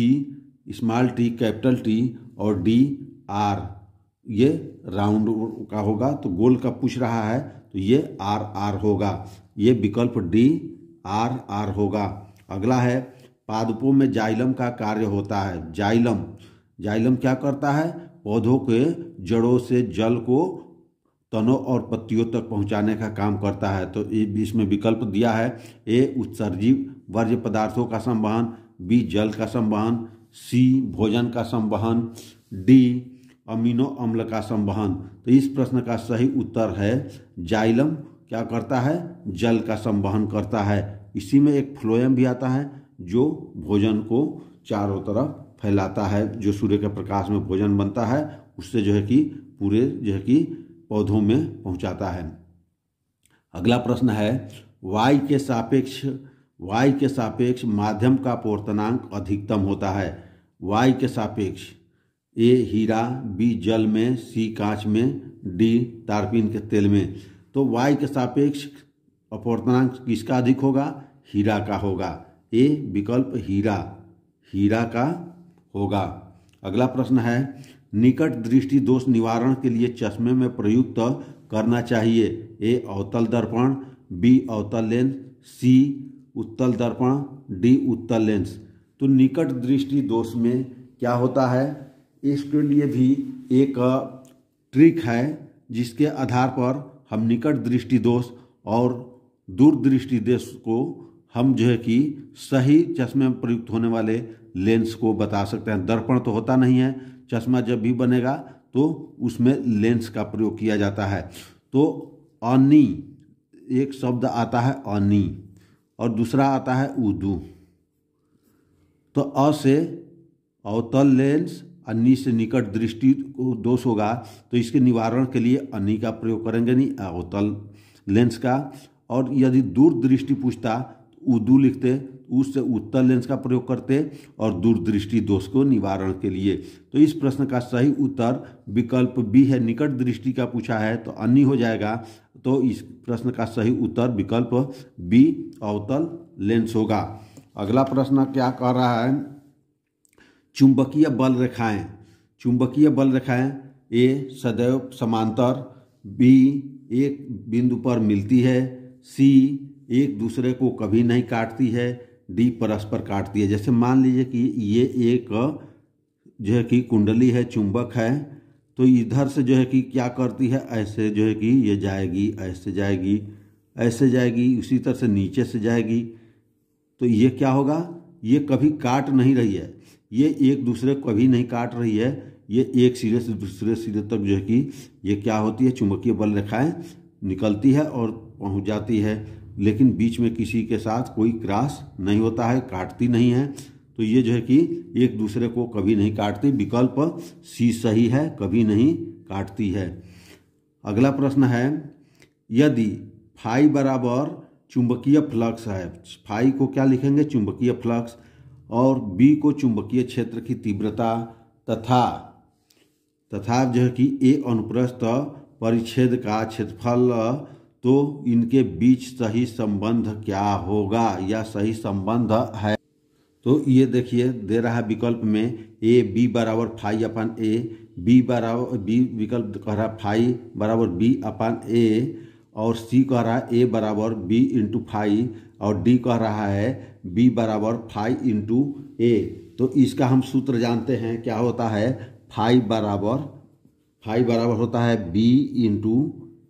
small T capital T और डी आर ये राउंड का होगा तो गोल का पूछ रहा है तो ये आर आर होगा ये विकल्प डी आर आर होगा अगला है पादपों में जाइलम का कार्य होता है जाइलम जाइलम क्या करता है पौधों के जड़ों से जल को तनों और पत्तियों तक पहुंचाने का काम करता है तो इसमें विकल्प दिया है ए उत्सर्जी वर्ज पदार्थों का संवहन बी जल का संवहन सी भोजन का संवहन डी अमीनो अम्ल का संवहन तो इस प्रश्न का सही उत्तर है जाइलम क्या करता है जल का संवहन करता है इसी में एक फ्लोएम भी आता है जो भोजन को चारों तरफ फैलाता है जो सूर्य के प्रकाश में भोजन बनता है उससे जो है कि पूरे जो है कि पौधों में पहुंचाता है अगला प्रश्न है वाई के सापेक्ष वाई के सापेक्ष माध्यम का पोर्तनांक अधिकतम होता है वाई के सापेक्ष ए हीरा बी जल में सी कांच में डी तारपीन के तेल में तो वाई के सापेक्ष अपवर्तनांक किसका अधिक होगा हीरा का होगा ए विकल्प हीरा हीरा का होगा अगला प्रश्न है निकट दृष्टि दोष निवारण के लिए चश्मे में प्रयुक्त करना चाहिए ए अवतल दर्पण बी अवतल लेंस सी उत्तल दर्पण डी उत्तल लेंस तो निकट दृष्टि दोष में क्या होता है इसके लिए भी एक ट्रिक है जिसके आधार पर हम निकट दृष्टि दोष और दूर दृष्टि दोष को हम जो है कि सही चश्मे में प्रयुक्त होने वाले लेंस को बता सकते हैं दर्पण तो होता नहीं है चश्मा जब भी बनेगा तो उसमें लेंस का प्रयोग किया जाता है तो अनी एक शब्द आता है अनी और दूसरा आता है उदू तो अ से अवतल लेंस अन्नी से निकट दृष्टि को दोष होगा तो इसके निवारण के लिए अन्नी का प्रयोग करेंगे नहीं अवतल लेंस का और यदि दूर दृष्टि पूछता तो उदू लिखते उस उत्तर लेंस का प्रयोग करते हैं और दूरदृष्टि दोष को निवारण के लिए तो इस प्रश्न का सही उत्तर विकल्प बी है निकट दृष्टि का पूछा है तो अन्य हो जाएगा तो इस प्रश्न का सही उत्तर विकल्प बी अवतल लेंस होगा अगला प्रश्न क्या कह रहा है चुंबकीय बल रेखाएं चुंबकीय बल रेखाएं ए सदैव समांतर बी एक बिंदु पर मिलती है सी एक दूसरे को कभी नहीं काटती है डी परस्पर काट दिया जैसे मान लीजिए कि ये एक जो है कि कुंडली है चुंबक है तो इधर से जो है कि क्या करती है ऐसे जो है कि ये जाएगी ऐसे जाएगी ऐसे जाएगी उसी तरह से नीचे से जाएगी तो ये क्या होगा ये कभी काट नहीं रही है ये एक दूसरे को कभी नहीं काट रही है ये एक सिरे से दूसरे सिरे तक जो है कि ये क्या होती है चुंबकीय बल रेखाएं निकलती है और पहुंच जाती है लेकिन बीच में किसी के साथ कोई क्रॉस नहीं होता है काटती नहीं है तो ये जो है कि एक दूसरे को कभी नहीं काटती विकल्प सी सही है कभी नहीं काटती है अगला प्रश्न है यदि फाई बराबर चुंबकीय फ्लक्स है फाई को क्या लिखेंगे चुंबकीय फ्लक्स और बी को चुंबकीय क्षेत्र की तीव्रता तथा तथा जो है कि ए अनुप्रस्थ परिच्छेद का क्षेत्रफल तो इनके बीच सही संबंध क्या होगा या सही संबंध है तो ये देखिए दे रहा है विकल्प में ए बी बराबर फाइव अपन ए बी बराबर बी विकल्प कह रहा है फाइव बराबर बी अपन ए और सी कह रहा है ए बराबर बी इंटू फाइव और डी कह रहा है बी बराबर फाइव इंटू ए तो इसका हम सूत्र जानते हैं क्या होता है फाइव बराबर फाइव बराबर होता है बी इंटू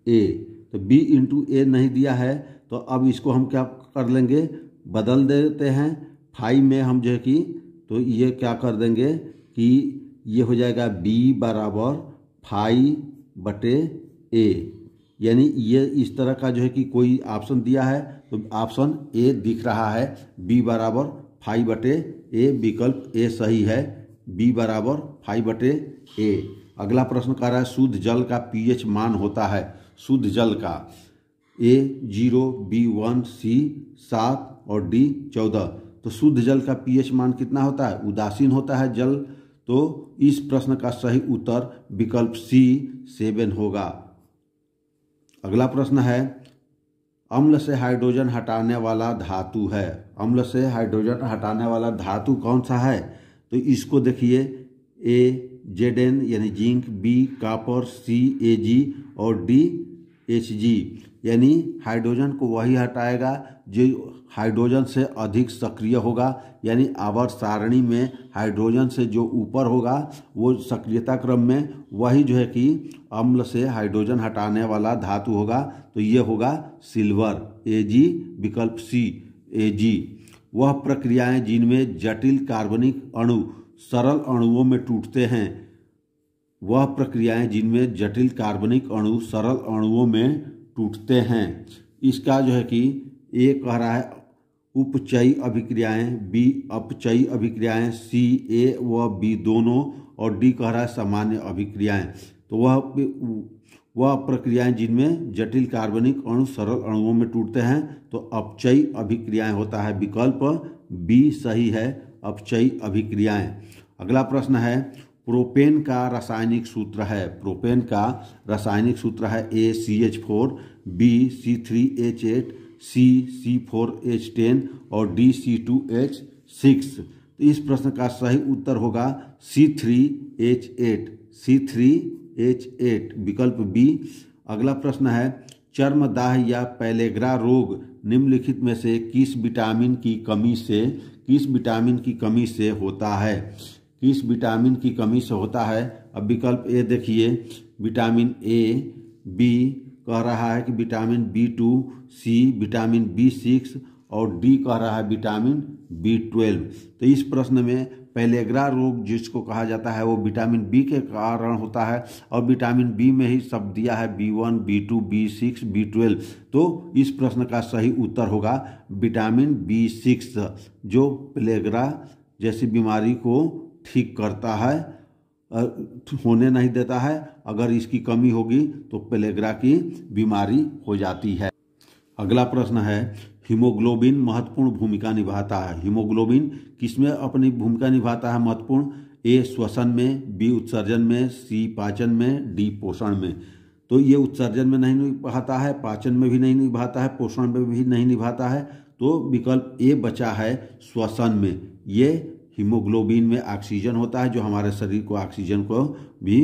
ए तो b इंटू ए नहीं दिया है तो अब इसको हम क्या कर लेंगे बदल देते हैं फाइव में हम जो है कि तो ये क्या कर देंगे कि ये हो जाएगा b बराबर फाइव बटे ए यानी ये इस तरह का जो है कि कोई ऑप्शन दिया है तो ऑप्शन ए दिख रहा है b बराबर फाइव बटे ए विकल्प ए सही है b बराबर फाइव बटे ए अगला प्रश्न कह रहा है शुद्ध जल का पीएच मान होता है शुद्ध जल का A zero B one C सात और डी चौदह तो शुद्ध जल का पीएच मान कितना होता है उदासीन होता है जल तो इस प्रश्न का सही उत्तर विकल्प सी सेवन होगा अगला प्रश्न है अम्ल से हाइड्रोजन हटाने वाला धातु है अम्ल से हाइड्रोजन हटाने वाला धातु कौन सा है तो इसको देखिए ए जेड एन यानी zinc B copper C A G और डी एच जी यानी हाइड्रोजन को वही हटाएगा जो हाइड्रोजन से अधिक सक्रिय होगा यानी आवर्त सारणी में हाइड्रोजन से जो ऊपर होगा वो सक्रियता क्रम में वही जो है कि अम्ल से हाइड्रोजन हटाने वाला धातु होगा तो ये होगा सिल्वर ए जी विकल्प सी ए जी वह प्रक्रियाएं जिनमें जटिल कार्बनिक अणु सरल अणुओं में टूटते हैं वह प्रक्रियाएं जिनमें जटिल कार्बनिक अणु सरल अणुओं में टूटते हैं इसका जो है कि ए कह रहा है उपचयी अभिक्रियाएं बी अपचयी अभिक्रियाएं सी ए व बी दोनों और डी कह रहा है सामान्य अभिक्रियाएं तो वह वह प्रक्रियाएं जिनमें जटिल कार्बनिक अणु सरल अणुओं में टूटते हैं तो अपचयी अभिक्रियाएं होता है विकल्प बी सही है अपचयी अभिक्रियाएं अगला प्रश्न है प्रोपेन का रासायनिक सूत्र है प्रोपेन का रासायनिक सूत्र है A C H four B C three H eight C C four H ten और D C two H six तो इस प्रश्न का सही उत्तर होगा C three H eight C three H eight विकल्प बी अगला प्रश्न है चर्म दाह या पैलेग्रा रोग निम्नलिखित में से किस विटामिन की कमी से किस विटामिन की कमी से होता है किस विटामिन की कमी से होता है अब विकल्प ए देखिए विटामिन ए बी कह रहा है कि vitamin B two C vitamin B six और डी कह रहा है विटामिन बी ट्वेल्व तो इस प्रश्न में पैलेग्रा रोग जिसको कहा जाता है वो विटामिन बी के कारण होता है और विटामिन बी में ही सब दिया है B one B two B six B twelve तो इस प्रश्न का सही उत्तर होगा विटामिन बी सिक्स जो प्लेगरा जैसी बीमारी को ठीक करता है होने नहीं देता है अगर इसकी कमी होगी तो पेलेग्रा की बीमारी हो जाती है अगला प्रश्न है हीमोग्लोबिन महत्वपूर्ण भूमिका निभाता है हीमोग्लोबिन किसमें अपनी भूमिका निभाता है महत्वपूर्ण ए श्वसन में बी उत्सर्जन में सी पाचन में डी पोषण में तो ये उत्सर्जन में नहीं निभाता है पाचन में भी नहीं निभाता है पोषण में भी नहीं निभाता है तो विकल्प ए बचा है श्वसन में ये हीमोग्लोबिन में ऑक्सीजन होता है जो हमारे शरीर को ऑक्सीजन को भी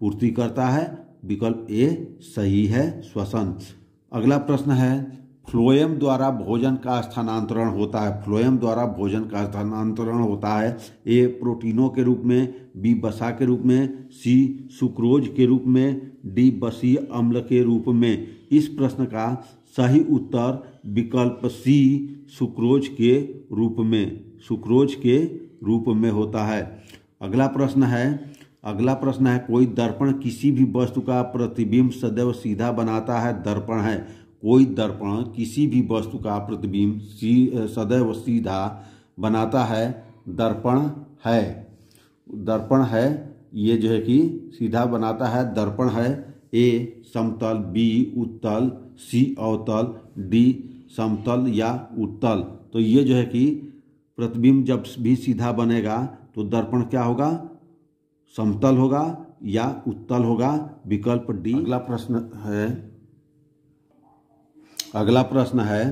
पूर्ति करता है विकल्प ए सही है श्वसन अगला प्रश्न है फ्लोएम द्वारा भोजन का स्थानांतरण होता है फ्लोएम द्वारा भोजन का स्थानांतरण होता है ए प्रोटीनों के रूप में बी बसा के रूप में सी सुक्रोज के रूप में डी बसी अम्ल के रूप में इस प्रश्न का सही उत्तर विकल्प सी सुक्रोज के रूप में सुक्रोज के रूप में होता है अगला प्रश्न है अगला प्रश्न है कोई दर्पण किसी भी वस्तु का प्रतिबिंब सदैव सीधा बनाता है दर्पण है कोई दर्पण किसी भी वस्तु का प्रतिबिंब सी सदैव सीधा बनाता है दर्पण है दर्पण है ये जो है कि सीधा बनाता है दर्पण है ए समतल बी उत्तल सी अवतल डी समतल या उत्तल तो ये जो है कि प्रतिबिंब जब भी सीधा बनेगा तो दर्पण क्या होगा समतल होगा या उत्तल होगा विकल्प डी अगला प्रश्न है अगला प्रश्न है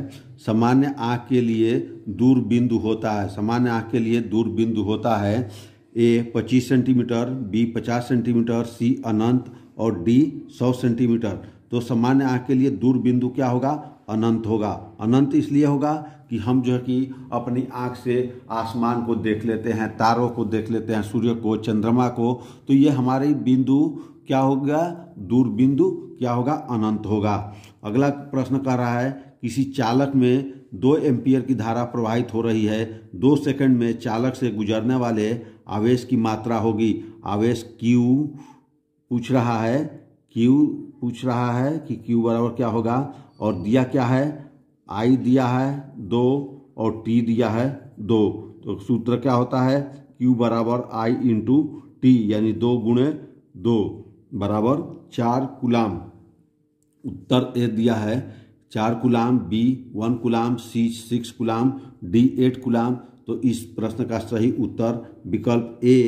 सामान्य आँख के लिए दूर बिंदु होता है सामान्य आँख के लिए दूर बिंदु होता है A 25 centimetre B 50 centimetre C अनंत और डी 100 सेंटीमीटर तो सामान्य आँख के लिए दूर बिंदु क्या होगा अनंत होगा अनंत इसलिए होगा कि हम जो है कि अपनी आँख से आसमान को देख लेते हैं तारों को देख लेते हैं सूर्य को चंद्रमा को तो ये हमारी बिंदु क्या होगा दूर बिंदु क्या होगा अनंत होगा अगला प्रश्न कह रहा है किसी चालक में दो एम्पियर की धारा प्रवाहित हो रही है दो सेकंड में चालक से गुजरने वाले आवेश की मात्रा होगी आवेश क्यू पूछ रहा है क्यू पूछ रहा है कि क्यू बराबर क्या होगा और दिया क्या है आई दिया है दो और टी दिया है दो तो सूत्र क्या होता है क्यू बराबर आई इंटू टी यानी दो गुणे दो बराबर चार कुलाम उत्तर ए दिया है चार coulomb B one coulomb C six coulomb D eight coulomb तो इस प्रश्न का सही उत्तर विकल्प ए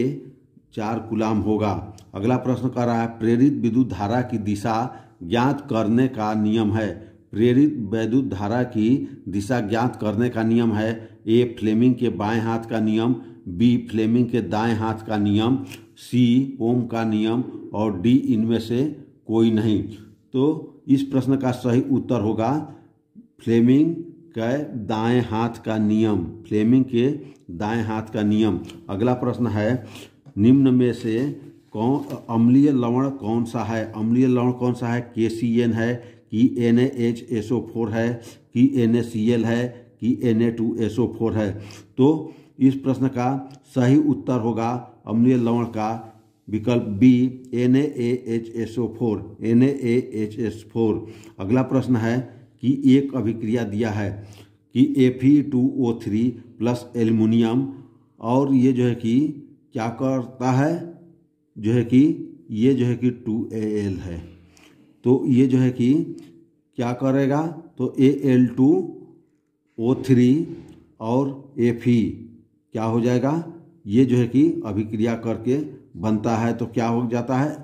चार गुलाम होगा अगला प्रश्न कर रहा है प्रेरित विद्युत धारा की दिशा ज्ञात करने का नियम है प्रेरित वैद्युत धारा की दिशा ज्ञात करने का नियम है ए फ्लेमिंग के बाएं हाथ का नियम बी फ्लेमिंग के दाएं हाथ का नियम सी ओम का नियम और डी इनमें से कोई नहीं तो इस प्रश्न का सही उत्तर होगा फ्लेमिंग के दाएं हाथ का नियम फ्लेमिंग के दाएं हाथ का नियम अगला प्रश्न है निम्न में से कौन अम्लीय लवण कौन सा है अम्लीय लवण कौन सा है के सी एन है कि N H S O four है कि एन ए सी एल है कि N A two S O four है तो इस प्रश्न का सही उत्तर होगा अम्लीय लवण का विकल्प B N A H S O four N A H S four अगला प्रश्न है कि एक अभिक्रिया दिया है कि F E two O three plus aluminium और ये जो है कि क्या करता है जो है कि ये जो है कि टू ए एल है तो ये जो है कि क्या करेगा तो A L two O three और एफ ई क्या हो जाएगा ये जो है कि अभिक्रिया करके बनता है तो क्या हो जाता है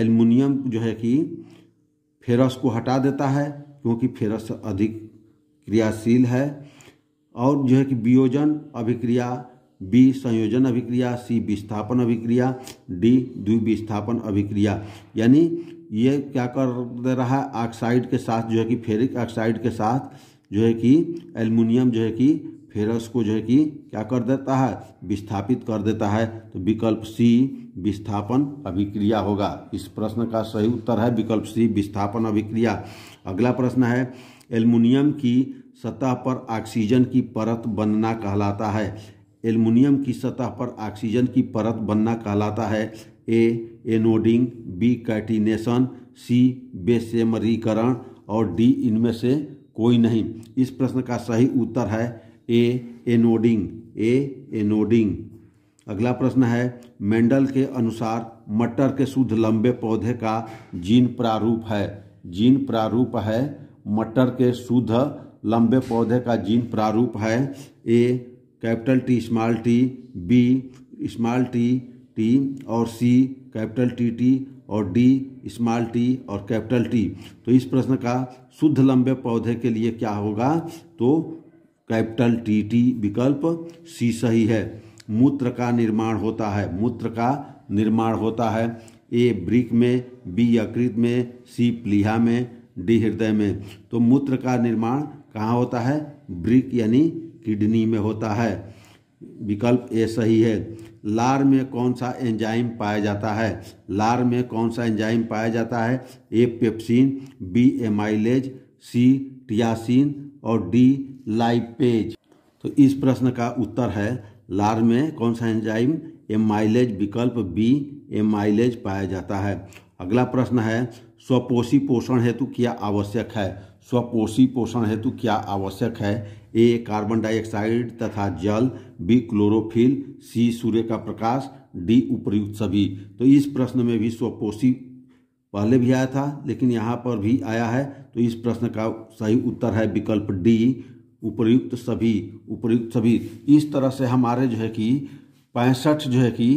एल्युमिनियम जो है कि फेरस को हटा देता है क्योंकि फेरस अधिक क्रियाशील है और जो है कि वियोजन अभिक्रिया बी संयोजन अभिक्रिया सी विस्थापन अभिक्रिया डी द्विविस्थापन अभिक्रिया यानी ये क्या कर दे रहा है ऑक्साइड के साथ जो है कि फेरिक ऑक्साइड के साथ जो है कि एल्युमिनियम जो है कि फेरस को जो है कि क्या कर देता है विस्थापित कर देता है तो विकल्प सी विस्थापन अभिक्रिया होगा इस प्रश्न का सही उत्तर है विकल्प सी विस्थापन अभिक्रिया अगला प्रश्न है एल्युमिनियम की सतह पर ऑक्सीजन की परत बनना कहलाता है एल्युमिनियम की सतह पर ऑक्सीजन की परत बनना कहलाता है ए एनोडिंग बी कैटिनेशन सी बेसेमरीकरण और डी इनमें से कोई नहीं इस प्रश्न का सही उत्तर है ए एनोडिंग ए एनोडिंग अगला प्रश्न है मेंडल के अनुसार मटर के शुद्ध लंबे पौधे का जीन प्रारूप है जीन प्रारूप है मटर के शुद्ध लंबे पौधे का जीन प्रारूप है A capital T small T B small T T और सी कैपिटल टी टी और डी स्मॉल टी और कैपिटल टी तो इस प्रश्न का शुद्ध लंबे पौधे के लिए क्या होगा तो कैपिटल टी टी विकल्प सी सही है मूत्र का निर्माण होता है मूत्र का निर्माण होता है ए ब्रिक में बी यकृत में सी प्लीहा में डी हृदय में तो मूत्र का निर्माण कहाँ होता है ब्रिक यानी किडनी में होता है विकल्प ए सही है लार में कौन सा एंजाइम पाया जाता है लार में कौन सा एंजाइम पाया जाता है A pepsin B amylase C ptyalin और डी लाइपेज तो इस प्रश्न का उत्तर है लार में कौन सा एंजाइम एमाइलेज विकल्प बी एमाइलेज पाया जाता है अगला प्रश्न है स्वपोषी पोषण हेतु क्या आवश्यक है स्वपोषी पोषण हेतु क्या आवश्यक है ए कार्बन डाइऑक्साइड तथा जल बी क्लोरोफिल सी सूर्य का प्रकाश डी उपयुक्त सभी तो इस प्रश्न में भी स्वपोषी पहले भी आया था लेकिन यहाँ पर भी आया है तो इस प्रश्न का सही उत्तर है विकल्प डी उपयुक्त सभी उपयुक्त सभी इस तरह से हमारे जो है कि पैंसठ जो है कि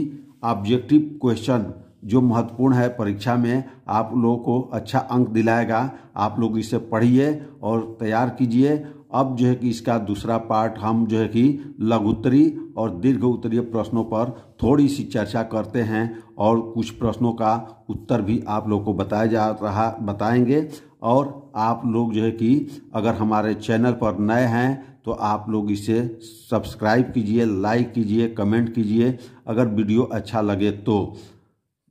ऑब्जेक्टिव क्वेश्चन जो महत्वपूर्ण है परीक्षा में आप लोगों को अच्छा अंक दिलाएगा आप लोग इसे पढ़िए और तैयार कीजिए अब जो है कि इसका दूसरा पार्ट हम जो है कि लघु उत्तरी और दीर्घ उत्तरीय प्रश्नों पर थोड़ी सी चर्चा करते हैं और कुछ प्रश्नों का उत्तर भी आप लोग को बताया जा रहा बताएंगे और आप लोग जो है कि अगर हमारे चैनल पर नए हैं तो आप लोग इसे सब्सक्राइब कीजिए लाइक कीजिए कमेंट कीजिए अगर वीडियो अच्छा लगे तो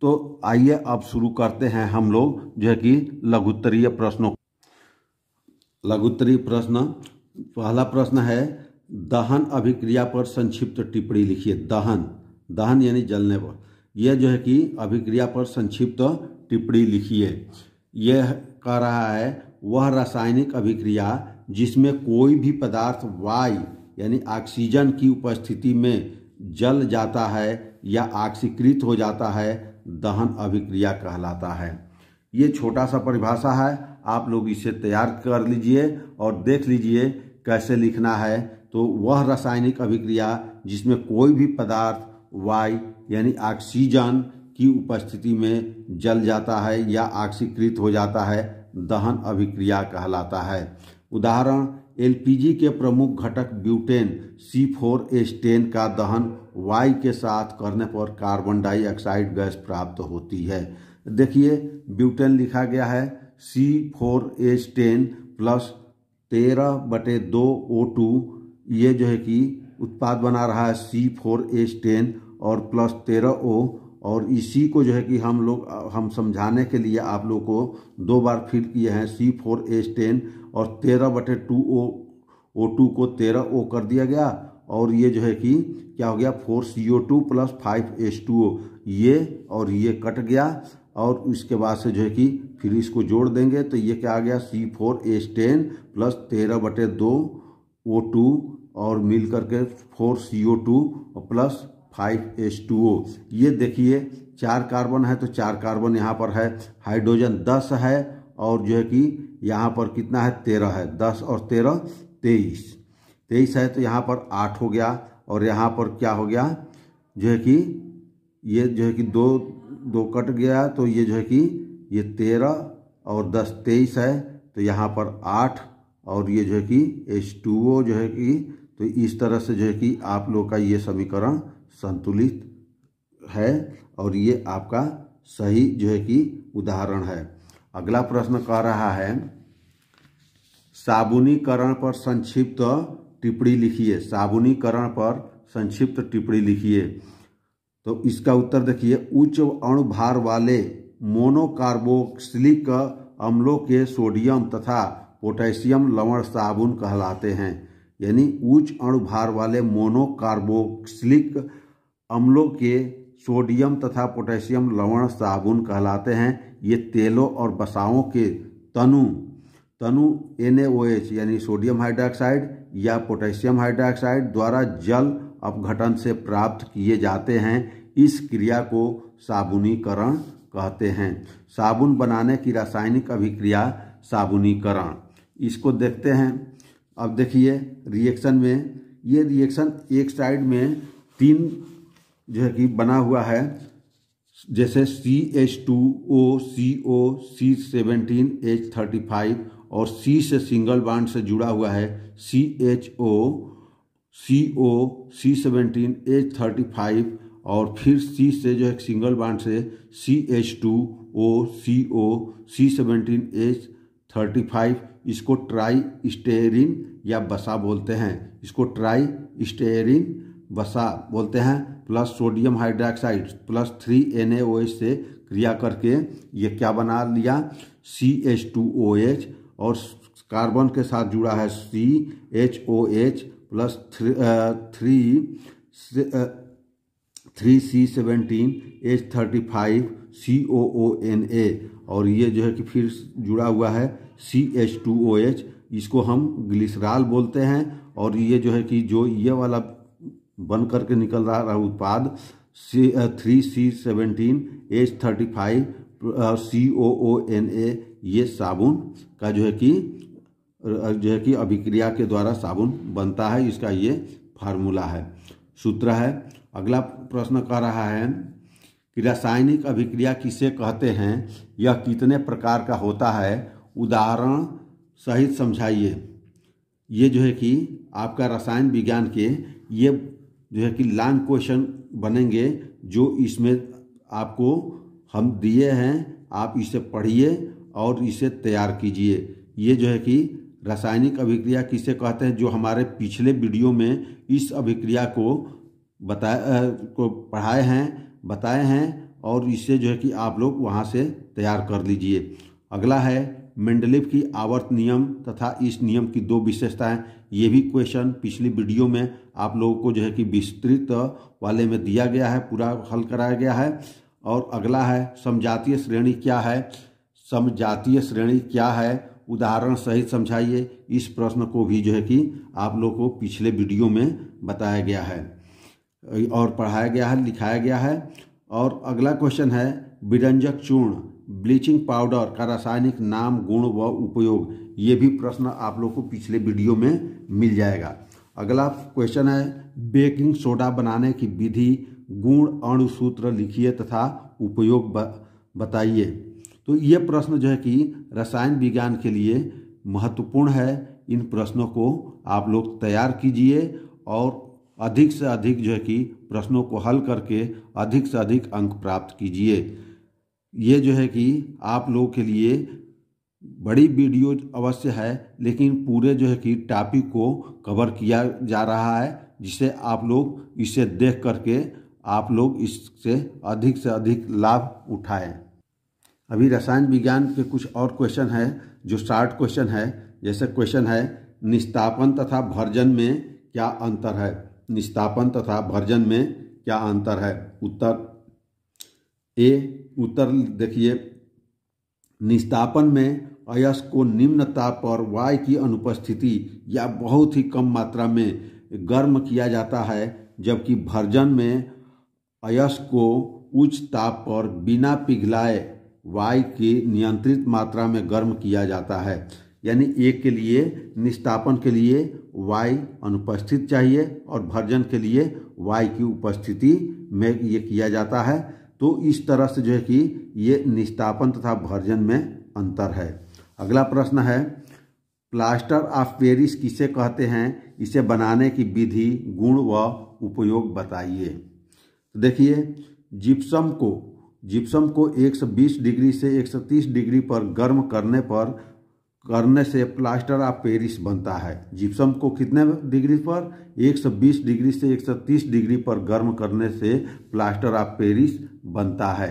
तो आइए अब शुरू करते हैं हम लोग जो है कि लघुत्तरीय प्रश्नों लघुत्तरी प्रश्न पहला प्रश्न है दहन अभिक्रिया पर संक्षिप्त टिप्पणी लिखिए दहन दहन यानी जलने पर यह जो है कि अभिक्रिया पर संक्षिप्त टिप्पणी लिखिए यह कह रहा है वह रासायनिक अभिक्रिया जिसमें कोई भी पदार्थ वायु यानी ऑक्सीजन की उपस्थिति में जल जाता है या ऑक्सीकृत हो जाता है दहन अभिक्रिया कहलाता है ये छोटा सा परिभाषा है आप लोग इसे तैयार कर लीजिए और देख लीजिए कैसे लिखना है तो वह रासायनिक अभिक्रिया जिसमें कोई भी पदार्थ वाई यानी ऑक्सीजन की उपस्थिति में जल जाता है या ऑक्सीकृत हो जाता है दहन अभिक्रिया कहलाता है उदाहरण एलपीजी के प्रमुख घटक butane C four S ten का दहन वाई के साथ करने पर कार्बन डाइऑक्साइड गैस प्राप्त होती है देखिए ब्यूटेन लिखा गया है C four H ten plus तेरह बटे दो ओ टू ये जो है कि उत्पाद बना रहा है सी फोर एच टेन और प्लस तेरह ओ और इसी को जो है कि हम लोग हम समझाने के लिए आप लोग को दो बार फिर किए हैं सी फोर एच टेन और तेरह बटे टू ओ ओ टू को तेरह ओ कर दिया गया और ये जो है कि क्या हो गया four C O two plus five H two O ये और ये कट गया और इसके बाद से जो है कि फिर इसको जोड़ देंगे तो ये क्या आ गया C four H ten plus तेरह बटे दो ओ टू और मिल करके फोर सी ओ टू और plus five H two O ये देखिए चार कार्बन है तो चार कार्बन यहाँ पर है हाइड्रोजन दस है और जो है कि यहाँ पर कितना है तेरह है दस और तेरह तेईस तेईस है तो यहाँ पर आठ हो गया और यहाँ पर क्या हो गया जो है कि ये जो है कि दो दो कट गया तो ये जो है कि ये तेरह और दस तेईस है तो यहाँ पर आठ और ये जो है कि एच टू ओ जो है कि तो इस तरह से जो है कि आप लोग का ये समीकरण संतुलित है और ये आपका सही जो है कि उदाहरण है अगला प्रश्न कह रहा है साबुनीकरण पर संक्षिप्त टिप्पणी लिखिए साबुनीकरण पर संक्षिप्त टिप्पणी लिखिए तो इसका उत्तर देखिए उच्च अणुभार वाले मोनोकार्बोक्सिलिक अम्लों के सोडियम तथा पोटेशियम लवण साबुन कहलाते हैं यानी उच्च अणुभार वाले मोनोकार्बोक्सिलिक अम्लों के सोडियम तथा पोटेशियम लवण साबुन कहलाते हैं ये तेलों और बसाओं के तनु तनु एन यानी सोडियम हाइड्रोक्साइड या पोटेशियम हाइड्रोक्साइड द्वारा जल अपघटन से प्राप्त किए जाते हैं इस क्रिया को साबुनीकरण कहते हैं साबुन बनाने की रासायनिक अभिक्रिया साबुनीकरण इसको देखते हैं अब देखिए रिएक्शन में ये रिएक्शन एक साइड में तीन जो है कि बना हुआ है जैसे C H two O C O C seventeen H thirty five और सी से सिंगल बांड से जुड़ा हुआ है C H O C O C seventeen H thirty five और फिर सी से जो है सिंगल बांड से C H two O C O C seventeen H thirty five इसको ट्राई स्टेरिन या बसा बोलते हैं इसको ट्राई स्टेरिन बसा बोलते हैं plus sodium hydroxide plus three N H से क्रिया करके ये क्या बना लिया C H two O H और कार्बन के साथ जुड़ा है C H O H plus three three three C seventeen H thirty five C O O N A और ये जो है कि फिर जुड़ा हुआ है C H two O H इसको हम ग्लिसराल बोलते हैं और ये जो है कि जो ये वाला बन करके निकल रहा रहा उत्पाद C three C seventeen H thirty five C O O N A ये साबुन का जो है कि जो है कि अभिक्रिया के द्वारा साबुन बनता है इसका ये फार्मूला है सूत्र है अगला प्रश्न कर रहा है कि रासायनिक अभिक्रिया किसे कहते हैं यह कितने प्रकार का होता है उदाहरण सहित समझाइए ये जो है कि आपका रसायन विज्ञान के ये जो है कि लॉन्ग क्वेश्चन बनेंगे जो इसमें आपको हम दिए हैं आप इसे पढ़िए और इसे तैयार कीजिए ये जो है कि रासायनिक अभिक्रिया किसे कहते हैं जो हमारे पिछले वीडियो में इस अभिक्रिया को बताए को पढ़ाए हैं बताए हैं और इसे जो है कि आप लोग वहाँ से तैयार कर लीजिए अगला है मेंडलिव की आवर्त नियम तथा इस नियम की दो विशेषताएं ये भी क्वेश्चन पिछली वीडियो में आप लोगों को जो है कि विस्तृत वाले में दिया गया है पूरा हल कराया गया है और अगला है समजातीय श्रेणी क्या है समजातीय श्रेणी क्या है उदाहरण सहित समझाइए इस प्रश्न को भी जो है कि आप लोग को पिछले वीडियो में बताया गया है और पढ़ाया गया है लिखाया गया है और अगला क्वेश्चन है विरंजक चूर्ण ब्लीचिंग पाउडर का रासायनिक नाम गुण व उपयोग ये भी प्रश्न आप लोग को पिछले वीडियो में मिल जाएगा अगला क्वेश्चन है बेकिंग सोडा बनाने की विधि गुण अणुसूत्र लिखिए तथा उपयोग बताइए तो ये प्रश्न जो है कि रसायन विज्ञान के लिए महत्वपूर्ण है इन प्रश्नों को आप लोग तैयार कीजिए और अधिक से अधिक जो है कि प्रश्नों को हल करके अधिक से अधिक अंक प्राप्त कीजिए ये जो है कि आप लोगों के लिए बड़ी वीडियो अवश्य है लेकिन पूरे जो है कि टॉपिक को कवर किया जा रहा है जिसे आप लोग इसे देख करके आप लोग इससे अधिक से अधिक लाभ उठाएं अभी रसायन विज्ञान के कुछ और क्वेश्चन है जो शार्ट क्वेश्चन है जैसे क्वेश्चन है निस्तापन तथा भर्जन में क्या अंतर है निष्ठापन तथा भर्जन में क्या अंतर है उत्तर ए उत्तर देखिए निष्ठापन में अयस को निम्न ताप पर वाय की अनुपस्थिति या बहुत ही कम मात्रा में गर्म किया जाता है जबकि भर्जन में अयस को उच्च ताप पर बिना पिघलाए वाय की नियंत्रित मात्रा में गर्म किया जाता है यानी एक के लिए निष्ठापन के लिए वाई अनुपस्थित चाहिए और भर्जन के लिए वाई की उपस्थिति में ये किया जाता है तो इस तरह से जो है कि ये निष्ठापन तथा भर्जन में अंतर है अगला प्रश्न है प्लास्टर ऑफ पेरिस किसे कहते हैं इसे बनाने की विधि गुण व उपयोग बताइए तो देखिए जिप्सम को जिप्सम को 120 डिग्री से 130 डिग्री पर गर्म करने पर करने से प्लास्टर ऑफ पेरिस बनता है जिप्सम को कितने डिग्री पर 120 डिग्री से 130 डिग्री पर गर्म करने से प्लास्टर ऑफ पेरिस बनता है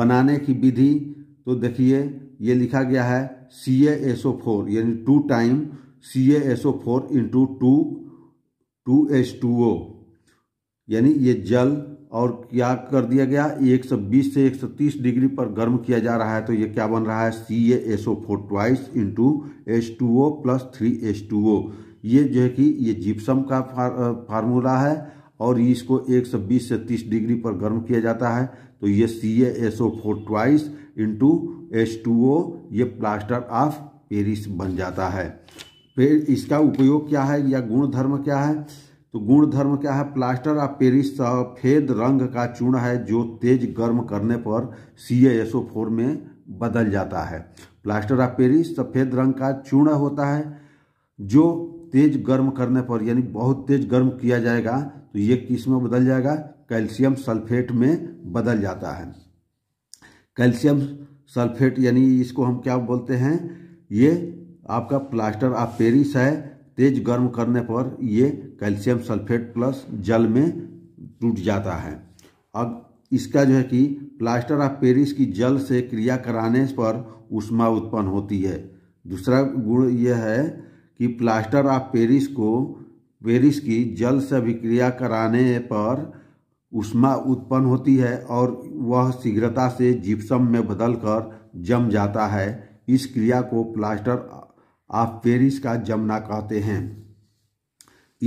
बनाने की विधि तो देखिए ये लिखा गया है सी एस ओ फोर यानी two time C S O four into two two S two O यानी ये जल और क्या कर दिया गया 120 से 130 डिग्री पर गर्म किया जा रहा है तो ये क्या बन रहा है C A S O four twice into H two O plus three H two O ये जो है कि ये जिप्सम का फार्मूला है और इसको 120 से 30 डिग्री पर गर्म किया जाता है तो ये C A S O four twice into S two O ये प्लास्टर ऑफ पेरिस बन जाता है फिर इसका उपयोग क्या है या गुण धर्म क्या है तो गुण धर्म क्या है प्लास्टर ऑफ पेरिस सफेद रंग का चूर्ण है जो तेज गर्म करने पर सी फोर में बदल जाता है प्लास्टर ऑफ पेरिस सफेद रंग का चूर्ण होता है जो तेज गर्म करने पर यानी बहुत तेज गर्म किया जाएगा तो ये किस में बदल जाएगा कैल्शियम सल्फेट में बदल जाता है कैल्शियम सल्फेट यानी इसको हम क्या बोलते हैं ये आपका प्लास्टर ऑफ पेरिस है तेज गर्म करने पर ये कैल्शियम सल्फेट प्लस जल में टूट जाता है अब इसका जो है कि प्लास्टर ऑफ पेरिस की जल से क्रिया कराने पर उष्मा उत्पन्न होती है दूसरा गुण यह है कि प्लास्टर ऑफ पेरिस को पेरिस की जल से अभिक्रिया कराने पर उष्मा उत्पन्न होती है और वह शीघ्रता से जिप्सम में बदलकर जम जाता है इस क्रिया को प्लास्टर आप पेरिस का जमुना कहते हैं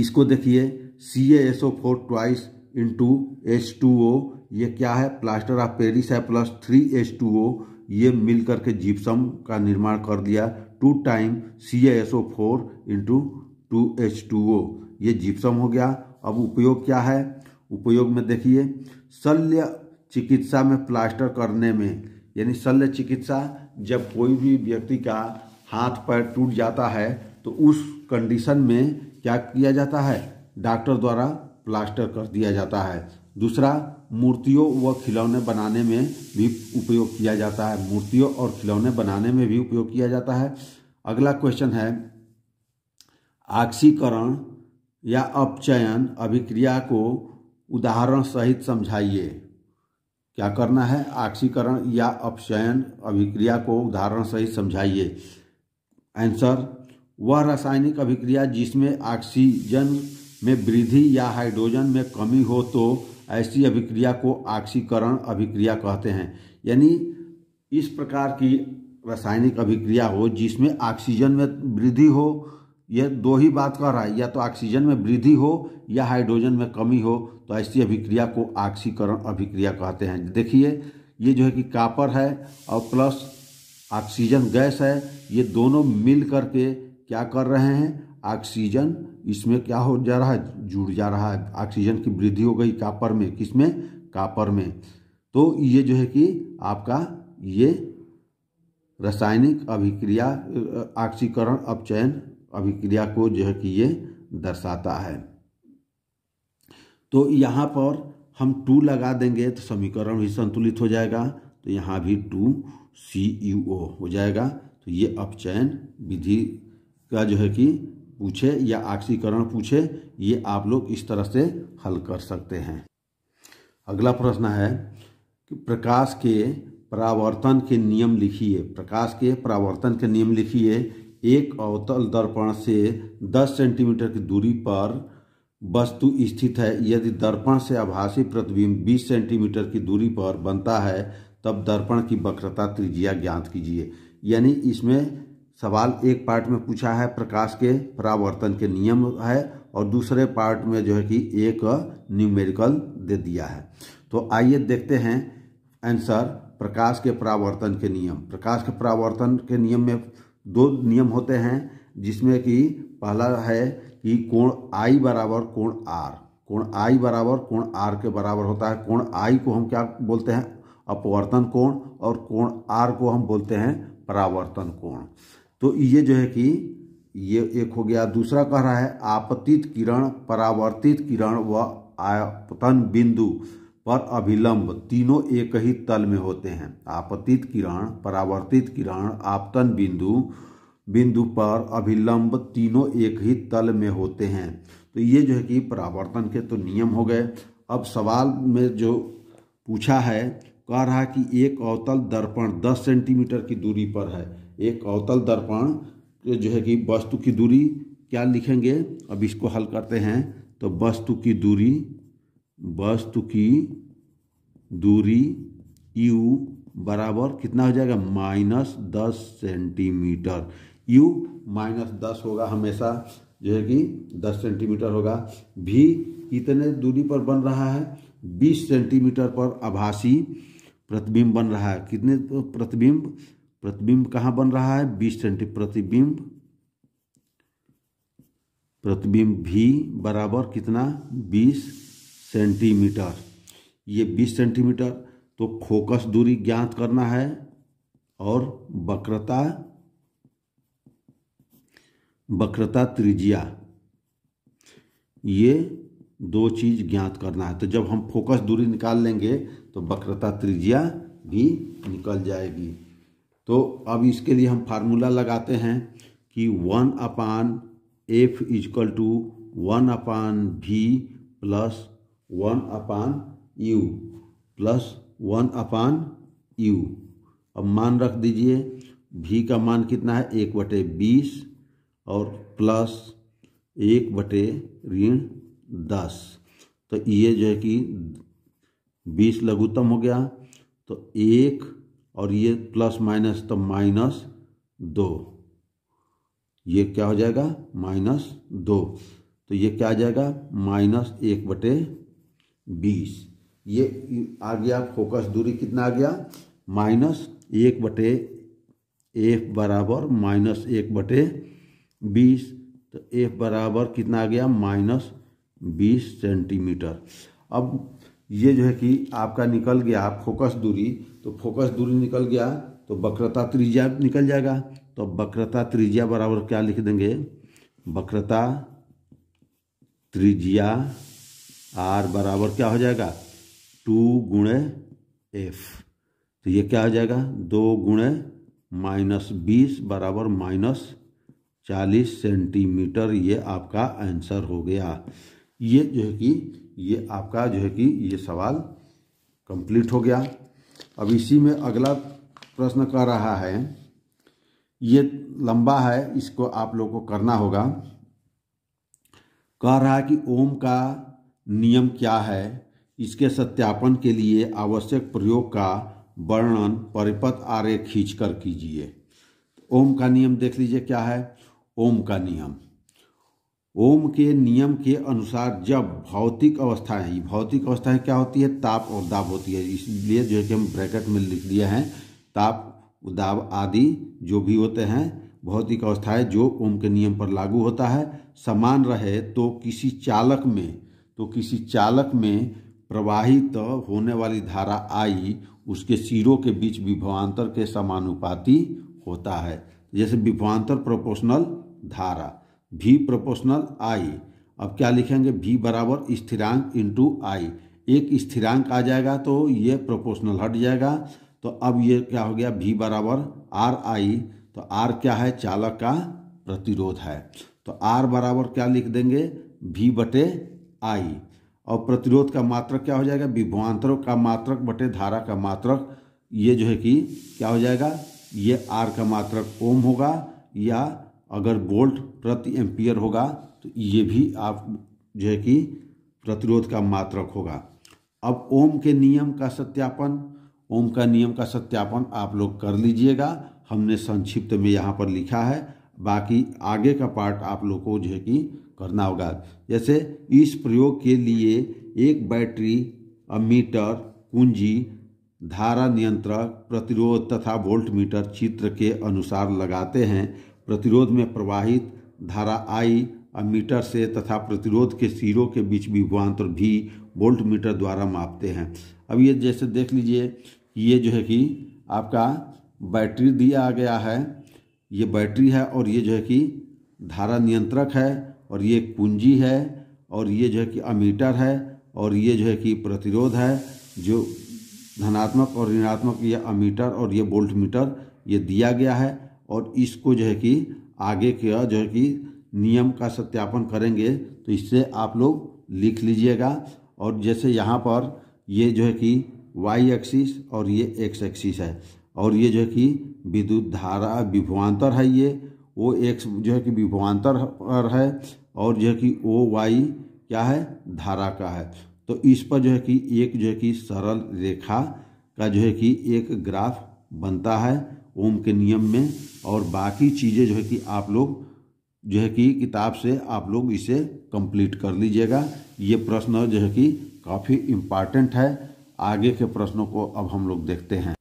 इसको देखिए C S O four twice into H two O ये क्या है प्लास्टर ऑफ पेरिस है plus three H two O ये मिल करके जिप्सम का निर्माण कर दिया two time C S O four into two H two O ये जिप्सम हो गया अब उपयोग क्या है उपयोग में देखिए शल्य चिकित्सा में प्लास्टर करने में यानी शल्य चिकित्सा जब कोई भी व्यक्ति का हाथ पैर टूट जाता है तो उस कंडीशन में क्या किया जाता है डॉक्टर द्वारा प्लास्टर कर दिया जाता है दूसरा मूर्तियों व खिलौने बनाने में भी उपयोग किया जाता है मूर्तियों और खिलौने बनाने में भी उपयोग किया जाता है अगला क्वेश्चन है आक्सीकरण या अपचयन अभिक्रिया को उदाहरण सहित समझाइए क्या करना है आक्सीकरण या अपचयन अभिक्रिया को उदाहरण सहित समझाइए आंसर वह रासायनिक अभिक्रिया जिसमें ऑक्सीजन में वृद्धि या हाइड्रोजन में कमी हो तो ऐसी अभिक्रिया को ऑक्सीकरण अभिक्रिया कहते हैं यानी इस प्रकार की रासायनिक अभिक्रिया हो जिसमें ऑक्सीजन में वृद्धि हो यह दो ही बात कह रहा है या तो ऑक्सीजन में वृद्धि हो या हाइड्रोजन में कमी हो तो ऐसी अभिक्रिया को ऑक्सीकरण अभिक्रिया कहते हैं देखिए ये जो है कि कापर है और प्लस ऑक्सीजन गैस है ये दोनों मिल करके क्या कर रहे हैं ऑक्सीजन इसमें क्या हो जा रहा है जुड़ जा रहा है ऑक्सीजन की वृद्धि हो गई कापर में किसमें कापर में तो ये जो है कि आपका ये रासायनिक अभिक्रिया ऑक्सीकरण अपचयन अभिक्रिया को जो है कि ये दर्शाता है तो यहाँ पर हम टू लगा देंगे तो समीकरण भी संतुलित हो जाएगा तो यहाँ भी टू सी यू ओ हो जाएगा तो ये अपचयन विधि का जो है कि पूछे या आक्सीकरण पूछे ये आप लोग इस तरह से हल कर सकते हैं अगला प्रश्न है कि प्रकाश के परावर्तन के नियम लिखिए प्रकाश के परावर्तन के नियम लिखिए एक अवतल दर्पण से 10 सेंटीमीटर की दूरी पर वस्तु स्थित है यदि दर्पण से आभासी प्रतिबिंब 20 सेंटीमीटर की दूरी पर बनता है तब दर्पण की वक्रता त्रिज्या ज्ञात कीजिए यानी इसमें सवाल एक पार्ट में पूछा है प्रकाश के परावर्तन के नियम है और दूसरे पार्ट में जो है कि एक न्यूमेरिकल दे दिया है तो आइए देखते हैं आंसर प्रकाश के परावर्तन के नियम प्रकाश के परावर्तन के नियम में दो नियम होते हैं जिसमें कि पहला है कि कोण आई बराबर कोण आर कोण आई बराबर कोण आर के बराबर होता है कोण आई को हम क्या बोलते हैं अपवर्तन कोण और कोण आर को हम बोलते हैं परावर्तन कोण तो ये जो है कि ये एक हो गया दूसरा कह रहा है आपतित किरण परावर्तित किरण व आपतन बिंदु पर अभिलंब तीनों एक ही तल में होते हैं आपतित किरण परावर्तित किरण आपतन बिंदु बिंदु पर अभिलंब तीनों एक ही तल में होते हैं तो ये जो है कि परावर्तन के तो नियम हो गए अब सवाल में जो पूछा है कह रहा है कि एक अवतल दर्पण दस सेंटीमीटर की दूरी पर है एक अवतल दर्पण जो है कि वस्तु की दूरी क्या लिखेंगे अब इसको हल करते हैं तो वस्तु की दूरी वस्तु की दूरी यू बराबर कितना हो जाएगा माइनस दस सेंटीमीटर यू माइनस दस होगा हमेशा जो है कि दस सेंटीमीटर होगा भी कितने दूरी पर बन रहा है बीस सेंटीमीटर पर आभासी प्रतिबिंब बन रहा है कितने प्रतिबिंब प्रतिबिंब कहाँ बन रहा है बीस सेंटी प्रतिबिंब प्रतिबिंब भी बराबर कितना बीस सेंटीमीटर ये बीस सेंटीमीटर तो फोकस दूरी ज्ञात करना है और वक्रता वक्रता त्रिज्या ये दो चीज़ ज्ञात करना है तो जब हम फोकस दूरी निकाल लेंगे तो वक्रता त्रिज्या भी निकल जाएगी तो अब इसके लिए हम फार्मूला लगाते हैं कि one upon F equal to one upon भी plus one upon U plus one upon U अब मान रख दीजिए भी का मान कितना है एक बटे बीस और प्लस एक बटे ऋण दस तो ये जो है कि बीस लघुतम हो गया तो एक और ये प्लस माइनस तो माइनस दो ये क्या हो जाएगा माइनस दो तो ये क्या आ जाएगा माइनस एक बटे बीस ये आ गया फोकस दूरी कितना आ गया माइनस एक बटे एफ बराबर माइनस एक बटे बीस तो एफ बराबर कितना आ गया माइनस बीस सेंटीमीटर अब ये जो है कि आपका निकल गया फोकस दूरी तो फोकस दूरी निकल गया तो वक्रता त्रिज्या निकल जाएगा तो वक्रता त्रिज्या बराबर क्या लिख देंगे वक्रता त्रिज्या आर बराबर क्या हो जाएगा टू गुणे एफ तो ये क्या हो जाएगा दो गुणे माइनस बीस बराबर माइनस चालीस सेंटीमीटर ये आपका आंसर हो गया ये जो है कि ये आपका जो है कि ये सवाल कंप्लीट हो गया अब इसी में अगला प्रश्न कर रहा है ये लंबा है इसको आप लोगों को करना होगा कह रहा है कि ओम का नियम क्या है इसके सत्यापन के लिए आवश्यक प्रयोग का वर्णन परिपथ आरेख खींच कर कीजिए ओम का नियम देख लीजिए क्या है ओम का नियम ओम के नियम के अनुसार जब भौतिक अवस्था है भौतिक अवस्था क्या होती है ताप और दाब होती है इसलिए जो है कि हम ब्रैकेट में लिख दिया है ताप दाब आदि जो भी होते हैं भौतिक अवस्थाएं जो ओम के नियम पर लागू होता है समान रहे तो किसी चालक में तो किसी चालक में प्रवाहित होने वाली धारा आई उसके सिरों के बीच विभवान्तर के समानुपाती होता है जैसे विभवान्तर प्रोपोर्शनल धारा भी प्रोपोर्शनल आई अब क्या लिखेंगे भी बराबर स्थिरांक इंटू आई एक स्थिरांक आ जाएगा तो ये प्रोपोर्शनल हट जाएगा तो अब ये क्या हो गया भी बराबर आर आई तो आर क्या है चालक का प्रतिरोध है तो आर बराबर क्या लिख देंगे भी बटे आई और प्रतिरोध का मात्रक क्या हो जाएगा विभवांतरक का मात्रक बटे धारा का मात्रक ये जो है कि क्या हो जाएगा ये आर का मात्रक ओम होगा या अगर वोल्ट प्रति एम्पियर होगा तो ये भी आप जो है कि प्रतिरोध का मात्रक होगा अब ओम के नियम का सत्यापन ओम का नियम का सत्यापन आप लोग कर लीजिएगा हमने संक्षिप्त में यहाँ पर लिखा है बाकी आगे का पार्ट आप लोग को जो है कि करना होगा जैसे इस प्रयोग के लिए एक बैटरी मीटर कुंजी धारा नियंत्रक प्रतिरोध तथा वोल्ट मीटर चित्र के अनुसार लगाते हैं प्रतिरोध में प्रवाहित धारा आई मीटर से तथा प्रतिरोध के सिरों के बीच विभवान्तर भी वोल्ट मीटर द्वारा मापते हैं अब ये जैसे देख लीजिए ये जो है कि आपका बैटरी दिया गया है ये बैटरी है और ये जो है कि धारा नियंत्रक है और ये कुंजी है और ये जो है कि अमीटर है और ये जो है कि प्रतिरोध है जो धनात्मक और ऋणात्मक ये अमीटर और ये वोल्ट मीटर ये दिया गया है और इसको जो है कि आगे का जो है कि नियम का सत्यापन करेंगे तो इससे आप लोग लिख लीजिएगा और जैसे यहाँ पर ये जो है कि वाई एक्सिस और ये एक्स एक्सिस है और ये जो है कि विद्युत धारा विभवान्तर है ये वो एक्स जो है कि विभवान्तर है और जो है कि ओ वाई क्या है धारा का है तो इस पर जो है कि एक जो है कि सरल रेखा का जो है कि एक ग्राफ बनता है ओम के नियम में और बाकी चीज़ें जो है कि आप लोग जो है कि किताब से आप लोग इसे कंप्लीट कर लीजिएगा ये प्रश्न जो है कि काफ़ी इम्पॉर्टेंट है आगे के प्रश्नों को अब हम लोग देखते हैं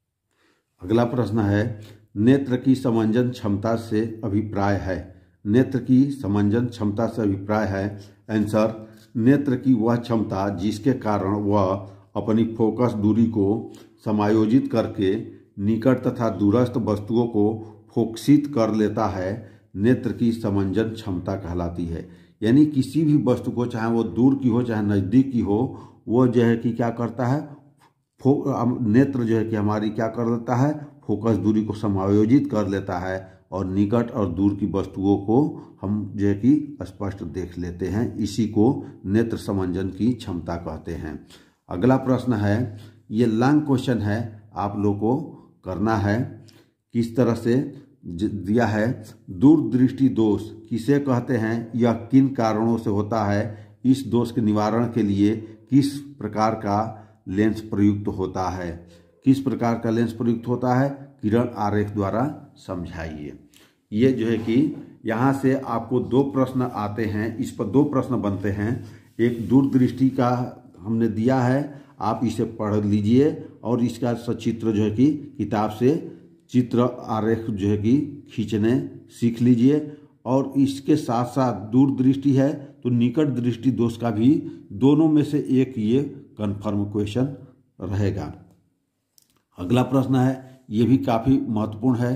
अगला प्रश्न है नेत्र की समंजन क्षमता से अभिप्राय है नेत्र की समंजन क्षमता से अभिप्राय है आंसर नेत्र की वह क्षमता जिसके कारण वह अपनी फोकस दूरी को समायोजित करके निकट तथा दूरस्थ वस्तुओं को फोकसित कर लेता है नेत्र की समंजन क्षमता कहलाती है यानी किसी भी वस्तु को चाहे वो दूर की हो चाहे नज़दीक की हो वो जो है कि क्या करता है फो नेत्र जो है कि हमारी क्या कर लेता है फोकस दूरी को समायोजित कर लेता है और निकट और दूर की वस्तुओं को हम जो है कि स्पष्ट देख लेते हैं इसी को नेत्र समंजन की क्षमता कहते हैं अगला प्रश्न है ये लॉन्ग क्वेश्चन है आप लोग को करना है किस तरह से दिया है दूरदृष्टि दोष किसे कहते हैं या किन कारणों से होता है इस दोष के निवारण के लिए किस प्रकार का लेंस प्रयुक्त होता है किस प्रकार का लेंस प्रयुक्त होता है किरण आरेख द्वारा समझाइए ये जो है कि यहाँ से आपको दो प्रश्न आते हैं इस पर दो प्रश्न बनते हैं एक दूरदृष्टि का हमने दिया है आप इसे पढ़ लीजिए और इसका सचित्र जो है कि किताब से चित्र आरेख जो है कि खींचने सीख लीजिए और इसके साथ साथ दूरदृष्टि है तो निकट दृष्टि दोष का भी दोनों में से एक ये कन्फर्म क्वेश्चन रहेगा अगला प्रश्न है ये भी काफ़ी महत्वपूर्ण है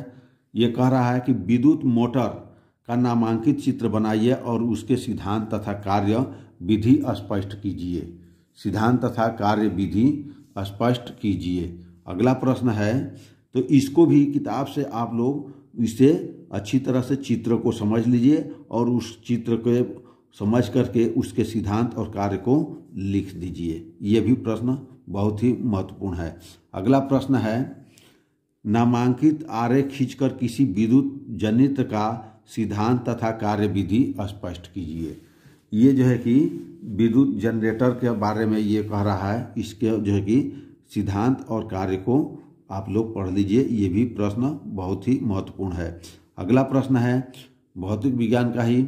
ये कह रहा है कि विद्युत मोटर का नामांकित चित्र बनाइए और उसके सिद्धांत तथा कार्य विधि स्पष्ट कीजिए सिद्धांत तथा कार्य विधि स्पष्ट कीजिए अगला प्रश्न है तो इसको भी किताब से आप लोग इसे अच्छी तरह से चित्र को समझ लीजिए और उस चित्र के समझ करके उसके सिद्धांत और कार्य को लिख दीजिए यह भी प्रश्न बहुत ही महत्वपूर्ण है अगला प्रश्न है नामांकित आरे खींचकर किसी विद्युत जनित का सिद्धांत तथा कार्य विधि स्पष्ट कीजिए ये जो है कि विद्युत जनरेटर के बारे में ये कह रहा है इसके जो है कि सिद्धांत और कार्य को आप लोग पढ़ लीजिए ये भी प्रश्न बहुत ही महत्वपूर्ण है अगला प्रश्न है भौतिक विज्ञान का ही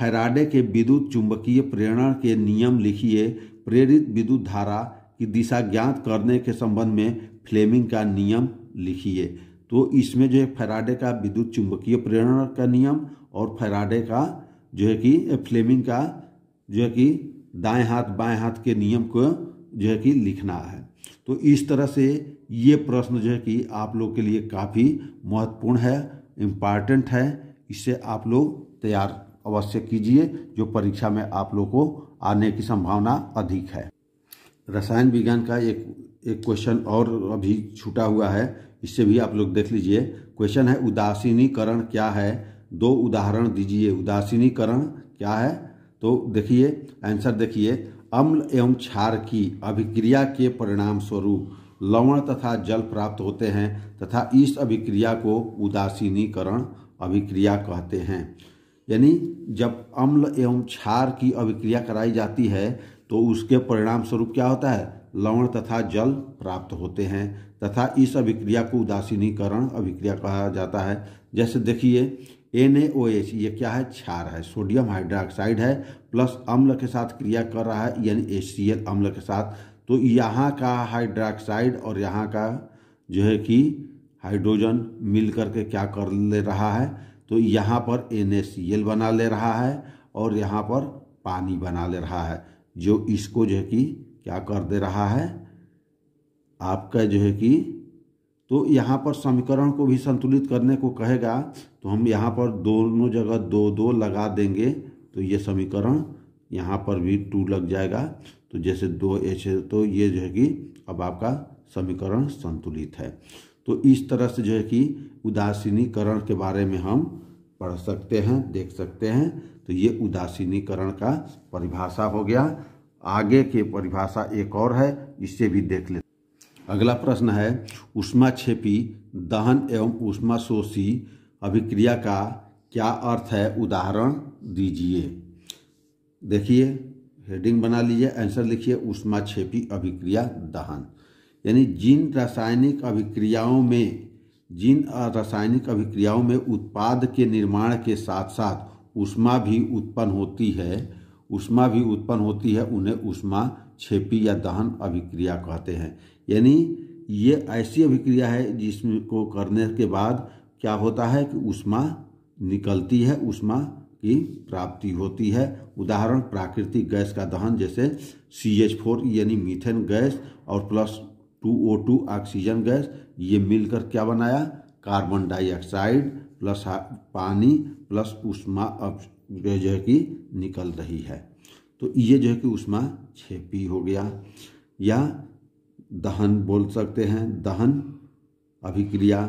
फैराडे के विद्युत चुंबकीय प्रेरणा के नियम लिखिए प्रेरित विद्युत धारा की दिशा ज्ञात करने के संबंध में फ्लेमिंग का नियम लिखिए तो इसमें जो है फैराडे का विद्युत चुंबकीय प्रेरणा का नियम और फैराडे का जो है कि फ्लेमिंग का जो है कि दाएं हाथ बाएं हाथ के नियम को जो है कि लिखना है तो इस तरह से ये प्रश्न जो है कि आप लोग के लिए काफ़ी महत्वपूर्ण है इम्पॉर्टेंट है इससे आप लोग तैयार अवश्य कीजिए जो परीक्षा में आप लोग को आने की संभावना अधिक है रसायन विज्ञान का एक एक क्वेश्चन और अभी छूटा हुआ है इससे भी आप लोग देख लीजिए क्वेश्चन है उदासीनीकरण क्या है दो उदाहरण दीजिए उदासीनीकरण क्या है तो देखिए आंसर देखिए अम्ल एवं क्षार की अभिक्रिया के परिणाम स्वरूप लवण तथा जल प्राप्त होते हैं तथा इस अभिक्रिया को उदासीनीकरण अभिक्रिया कहते हैं यानी जब अम्ल एवं क्षार की अभिक्रिया कराई जाती है तो उसके परिणाम स्वरूप क्या होता है लवण तथा जल प्राप्त होते हैं तथा इस अभिक्रिया को उदासीनीकरण अभिक्रिया कहा जाता है जैसे देखिए एन e, ये क्या है क्षार है सोडियम हाइड्रोक्साइड है प्लस अम्ल के साथ क्रिया कर रहा है यानी एच अम्ल के साथ तो यहाँ का हाइड्रोक्साइड और यहाँ का जो है कि हाइड्रोजन मिल करके क्या कर ले रहा है तो यहाँ पर एन बना ले रहा है और यहाँ पर पानी बना ले रहा है जो इसको जो है कि क्या कर दे रहा है आपका जो है कि तो यहाँ पर समीकरण को भी संतुलित करने को कहेगा तो हम यहाँ पर दोनों जगह दो दो लगा देंगे तो ये समीकरण यहाँ पर भी टू लग जाएगा तो जैसे दो एच तो ये जो है कि अब आपका समीकरण संतुलित है तो इस तरह से जो है कि उदासीनीकरण के बारे में हम पढ़ सकते हैं देख सकते हैं तो ये उदासीनीकरण का परिभाषा हो गया आगे के परिभाषा एक और है इससे भी देख लेते अगला प्रश्न है छेपी दहन एवं शोषी अभिक्रिया का क्या अर्थ है उदाहरण दीजिए देखिए हेडिंग बना लीजिए आंसर लिखिए छेपी अभिक्रिया दहन यानी जिन रासायनिक अभिक्रियाओं में जिन रासायनिक अभिक्रियाओं में उत्पाद के निर्माण के साथ साथ उष्मा भी उत्पन्न होती है उष्मा भी उत्पन्न होती है उन्हें उष्मा छेपी या दहन अभिक्रिया कहते हैं यानी ये ऐसी अभिक्रिया है जिसको करने के बाद क्या होता है कि उष्मा निकलती है उष्मा की प्राप्ति होती है उदाहरण प्राकृतिक गैस का दहन जैसे सी एच फोर यानी मीथेन गैस और plus two O two oxygen gas ये मिलकर क्या बनाया कार्बन डाइऑक्साइड प्लस पानी प्लस उष्मा अब जो है कि निकल रही है तो ये जो है कि उष्मा छेपी हो गया या दहन बोल सकते हैं दहन अभिक्रिया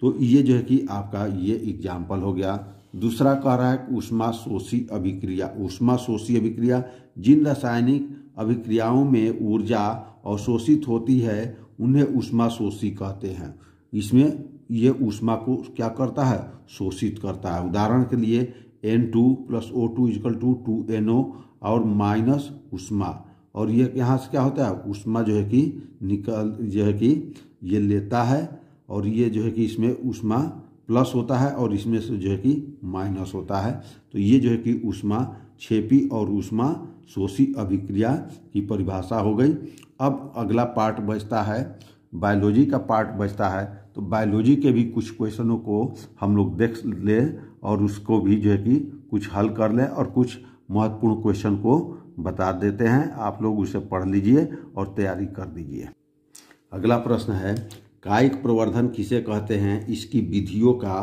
तो ये जो है कि आपका ये एग्जाम्पल हो गया दूसरा कह रहा है उष्मा शोषी अभिक्रिया उष्मा शोषी अभिक्रिया जिन रासायनिक अभिक्रियाओं में ऊर्जा अवशोषित होती है उन्हें उष्मा शोषी कहते हैं इसमें ये उष्मा को क्या करता है शोषित करता है उदाहरण के लिए N two plus O two equal to two N O और माइनस उष्मा और यह यहाँ से क्या होता है उष्मा जो है कि निकल जो है कि ये लेता है और ये जो है कि इसमें उष्मा प्लस होता है और इसमें से जो है कि माइनस होता है तो ये जो है कि उष्मा छेपी और उष्मा शोषी अभिक्रिया की परिभाषा हो गई अब अगला पार्ट बचता है बायोलॉजी का पार्ट बचता है तो बायोलॉजी के भी कुछ क्वेश्चनों को हम लोग देख लें और उसको भी जो है कि कुछ हल कर लें और कुछ महत्वपूर्ण क्वेश्चन को बता देते हैं आप लोग उसे पढ़ लीजिए और तैयारी कर दीजिए अगला प्रश्न है कायिक प्रवर्धन किसे कहते हैं इसकी विधियों का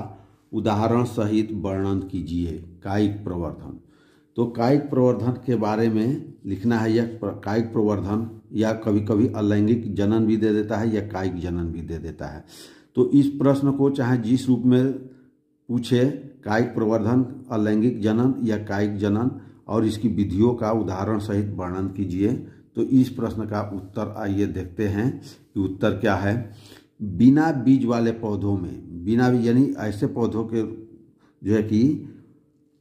उदाहरण सहित वर्णन कीजिए कायिक प्रवर्धन तो कायिक प्रवर्धन के बारे में लिखना है यह कायिक प्रवर्धन या कभी कभी अलैंगिक जनन भी दे देता है या कायिक जनन भी दे देता है तो इस प्रश्न को चाहे जिस रूप में पूछे कायिक प्रवर्धन अलैंगिक जनन या कायिक जनन और इसकी विधियों का उदाहरण सहित वर्णन कीजिए तो इस प्रश्न का उत्तर आइए देखते हैं कि उत्तर क्या है बिना बीज वाले पौधों में बिना यानी ऐसे पौधों के जो है कि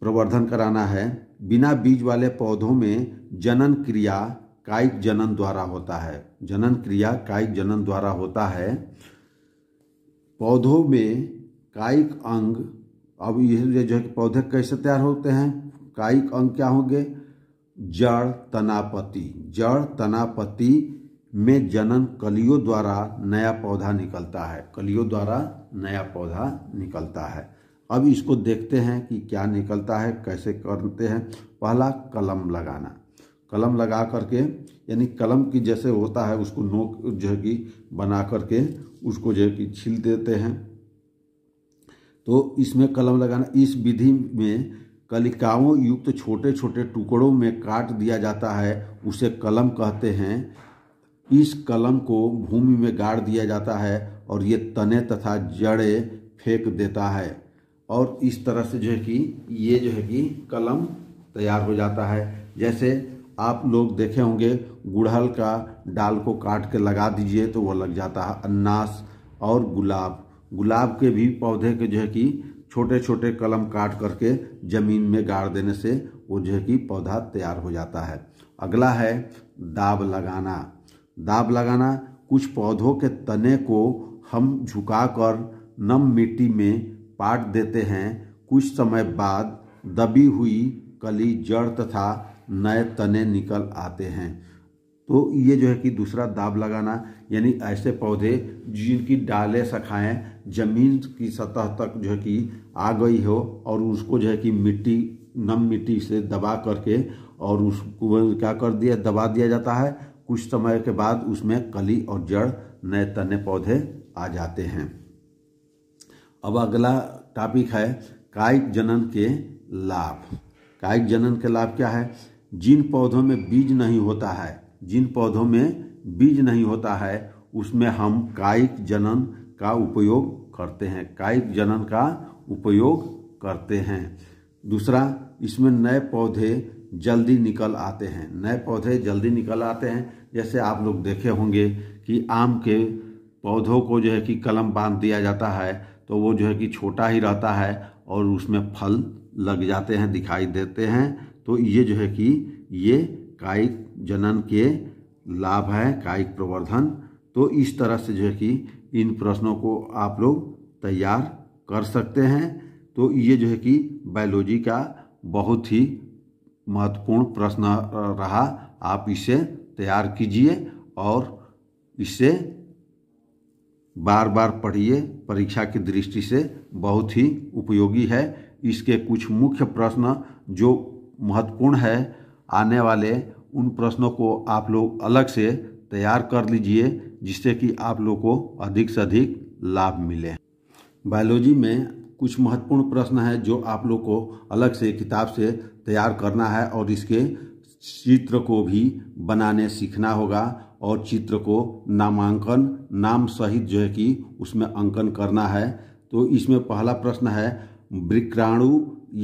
प्रवर्धन कराना है बिना बीज वाले पौधों में जनन क्रिया कायिक जनन द्वारा होता है जनन क्रिया कायिक जनन द्वारा होता है पौधों में कायिक अंग अब यह जो है कि पौधे कैसे तैयार होते हैं कायिक अंग क्या होंगे जड़ तनापति जड़ तनापति में जनन कलियों द्वारा नया पौधा निकलता है कलियों द्वारा नया पौधा निकलता है अब इसको देखते हैं कि क्या निकलता है कैसे करते हैं पहला कलम लगाना कलम लगा करके यानी कलम की जैसे होता है उसको नोक जो है कि बना करके उसको जो है कि छील देते हैं तो इसमें कलम लगाना इस विधि में कलिकाओं युक्त तो छोटे छोटे टुकड़ों में काट दिया जाता है उसे कलम कहते हैं इस कलम को भूमि में गाड़ दिया जाता है और ये तने तथा जड़े फेंक देता है और इस तरह से जो है कि ये जो है कि कलम तैयार हो जाता है जैसे आप लोग देखे होंगे गुड़हल का डाल को काट के लगा दीजिए तो वह लग जाता है अन्नास और गुलाब गुलाब के भी पौधे के जो है कि छोटे छोटे कलम काट करके ज़मीन में गाड़ देने से वो जो है कि पौधा तैयार हो जाता है अगला है दाब लगाना दाब लगाना कुछ पौधों के तने को हम झुकाकर नम मिट्टी में पाट देते हैं कुछ समय बाद दबी हुई कली जड़ तथा नए तने निकल आते हैं तो ये जो है कि दूसरा दाब लगाना यानी ऐसे पौधे जिनकी डाले सखाएँ जमीन की सतह तक जो है कि आ गई हो और उसको जो है कि मिट्टी नम मिट्टी से दबा करके और उसको क्या कर दिया दबा दिया जाता है कुछ समय के बाद उसमें कली और जड़ नए तने पौधे आ जाते हैं अब अगला टॉपिक है कायिक जनन के लाभ कायिक जनन के लाभ क्या है जिन पौधों में बीज नहीं होता है जिन पौधों में बीज नहीं होता है उसमें हम कायिक जनन का उपयोग करते हैं कायिक जनन का उपयोग करते हैं दूसरा इसमें नए पौधे जल्दी निकल आते हैं नए पौधे जल्दी निकल आते हैं जैसे आप लोग देखे होंगे कि आम के पौधों को जो है कि कलम बांध दिया जाता है तो वो जो है कि छोटा ही रहता है और उसमें फल लग जाते हैं दिखाई देते हैं तो ये जो है कि ये कायिक जनन के लाभ है कायिक प्रवर्धन तो इस तरह से जो है कि इन प्रश्नों को आप लोग तैयार कर सकते हैं तो ये जो है कि बायोलॉजी का बहुत ही महत्वपूर्ण प्रश्न रहा आप इसे तैयार कीजिए और इसे बार बार पढ़िए परीक्षा की दृष्टि से बहुत ही उपयोगी है इसके कुछ मुख्य प्रश्न जो महत्वपूर्ण है आने वाले उन प्रश्नों को आप लोग अलग से तैयार कर लीजिए जिससे कि आप लोग को अधिक से अधिक लाभ मिले बायोलॉजी में कुछ महत्वपूर्ण प्रश्न है जो आप लोग को अलग से किताब से तैयार करना है और इसके चित्र को भी बनाने सीखना होगा और चित्र को नामांकन नाम सहित जो है कि उसमें अंकन करना है तो इसमें पहला प्रश्न है विक्राणु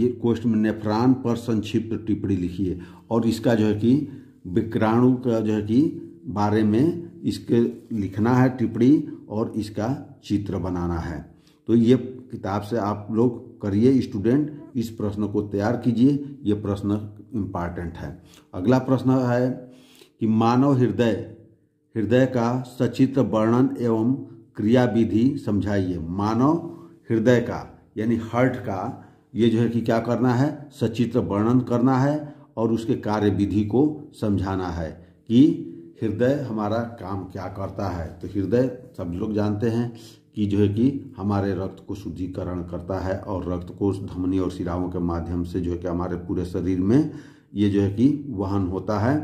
ये कोष्ट में नेफ्रान पर संक्षिप्त टिप्पणी लिखिए और इसका जो है कि विक्राणु का जो है कि बारे में इसके लिखना है टिप्पणी और इसका चित्र बनाना है तो ये किताब से आप लोग करिए स्टूडेंट इस प्रश्न को तैयार कीजिए ये प्रश्न इम्पॉर्टेंट है अगला प्रश्न है कि मानव हृदय हृदय का सचित्र वर्णन एवं क्रियाविधि समझाइए मानव हृदय का यानी हर्ट का ये जो है कि क्या करना है सचित्र वर्णन करना है और उसके कार्य विधि को समझाना है कि हृदय हमारा काम क्या करता है तो हृदय सब लोग जानते हैं कि जो है कि हमारे रक्त को शुद्धिकरण करता है और रक्त को धमनी और सिराओं के माध्यम से जो है कि हमारे पूरे शरीर में ये जो है कि वहन होता है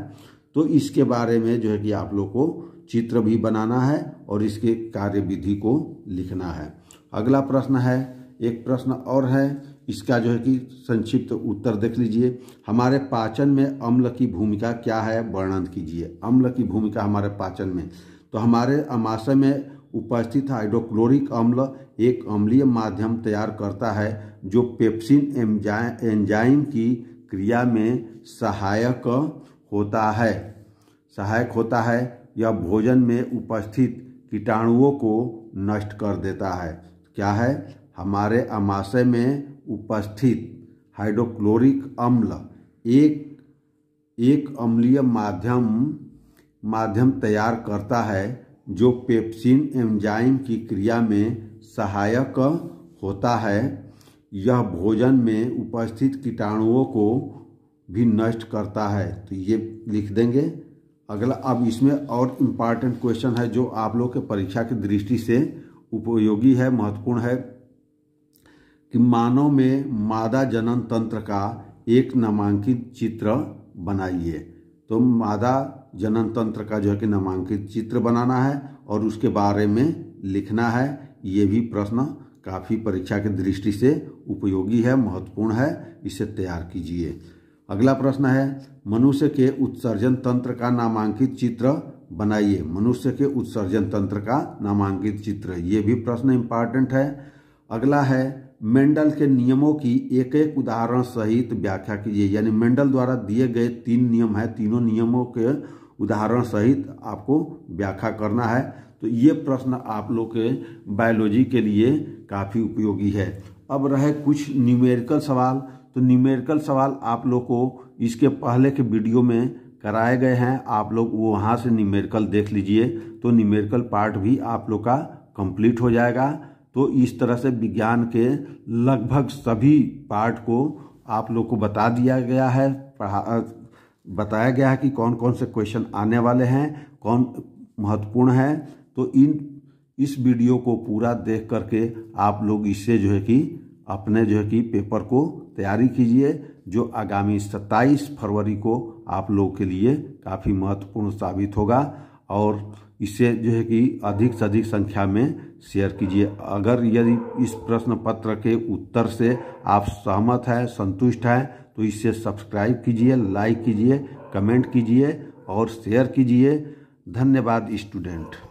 तो इसके बारे में जो है कि आप लोग को चित्र भी बनाना है और इसके कार्य विधि को लिखना है अगला प्रश्न है एक प्रश्न और है इसका जो है कि संक्षिप्त उत्तर देख लीजिए हमारे पाचन में अम्ल की भूमिका क्या है वर्णन कीजिए अम्ल की भूमिका हमारे पाचन में तो हमारे अमाशय में उपस्थित हाइड्रोक्लोरिक अम्ल एक अम्लीय माध्यम तैयार करता है जो पेप्सिन एंजाइम की क्रिया में सहायक होता है सहायक होता है यह भोजन में उपस्थित कीटाणुओं को नष्ट कर देता है क्या है हमारे अमाशय में उपस्थित हाइड्रोक्लोरिक अम्ल एक एक अम्लीय माध्यम माध्यम तैयार करता है जो पेप्सिन एंजाइम की क्रिया में सहायक होता है यह भोजन में उपस्थित कीटाणुओं को भी नष्ट करता है तो ये लिख देंगे अगला अब इसमें और इम्पॉर्टेंट क्वेश्चन है जो आप लोग के परीक्षा की दृष्टि से उपयोगी है महत्वपूर्ण है कि मानव में मादा जनन तंत्र का एक नामांकित चित्र बनाइए तो मादा जनन तंत्र का जो है कि नामांकित चित्र बनाना है और उसके बारे में लिखना है ये भी प्रश्न काफ़ी परीक्षा के दृष्टि से उपयोगी है महत्वपूर्ण है इसे तैयार कीजिए अगला प्रश्न है मनुष्य के उत्सर्जन तंत्र का नामांकित चित्र बनाइए मनुष्य के उत्सर्जन तंत्र का नामांकित चित्र ये भी प्रश्न इम्पॉर्टेंट है अगला है मेंडल के नियमों की एक एक उदाहरण सहित व्याख्या कीजिए यानी मेंडल द्वारा दिए गए तीन नियम है तीनों नियमों के उदाहरण सहित आपको व्याख्या करना है तो ये प्रश्न आप लोग के बायोलॉजी के लिए काफ़ी उपयोगी है अब रहे कुछ न्यूमेरिकल सवाल तो न्यूमेरिकल सवाल आप लोग को इसके पहले के वीडियो में कराए गए हैं आप लोग वो वहाँ से न्यूमेरिकल देख लीजिए तो न्यूमेरिकल पार्ट भी आप लोग का कंप्लीट हो जाएगा तो इस तरह से विज्ञान के लगभग सभी पार्ट को आप लोग को बता दिया गया है पढ़ा बताया गया है कि कौन कौन से क्वेश्चन आने वाले हैं कौन महत्वपूर्ण है तो इन इस वीडियो को पूरा देख करके आप लोग इससे जो है कि अपने जो है कि पेपर को तैयारी कीजिए जो आगामी 27 फरवरी को आप लोग के लिए काफ़ी महत्वपूर्ण साबित होगा और इसे जो है कि अधिक से अधिक संख्या में शेयर कीजिए अगर यदि इस प्रश्न पत्र के उत्तर से आप सहमत हैं संतुष्ट हैं तो इसे सब्सक्राइब कीजिए लाइक कीजिए कमेंट कीजिए और शेयर कीजिए धन्यवाद स्टूडेंट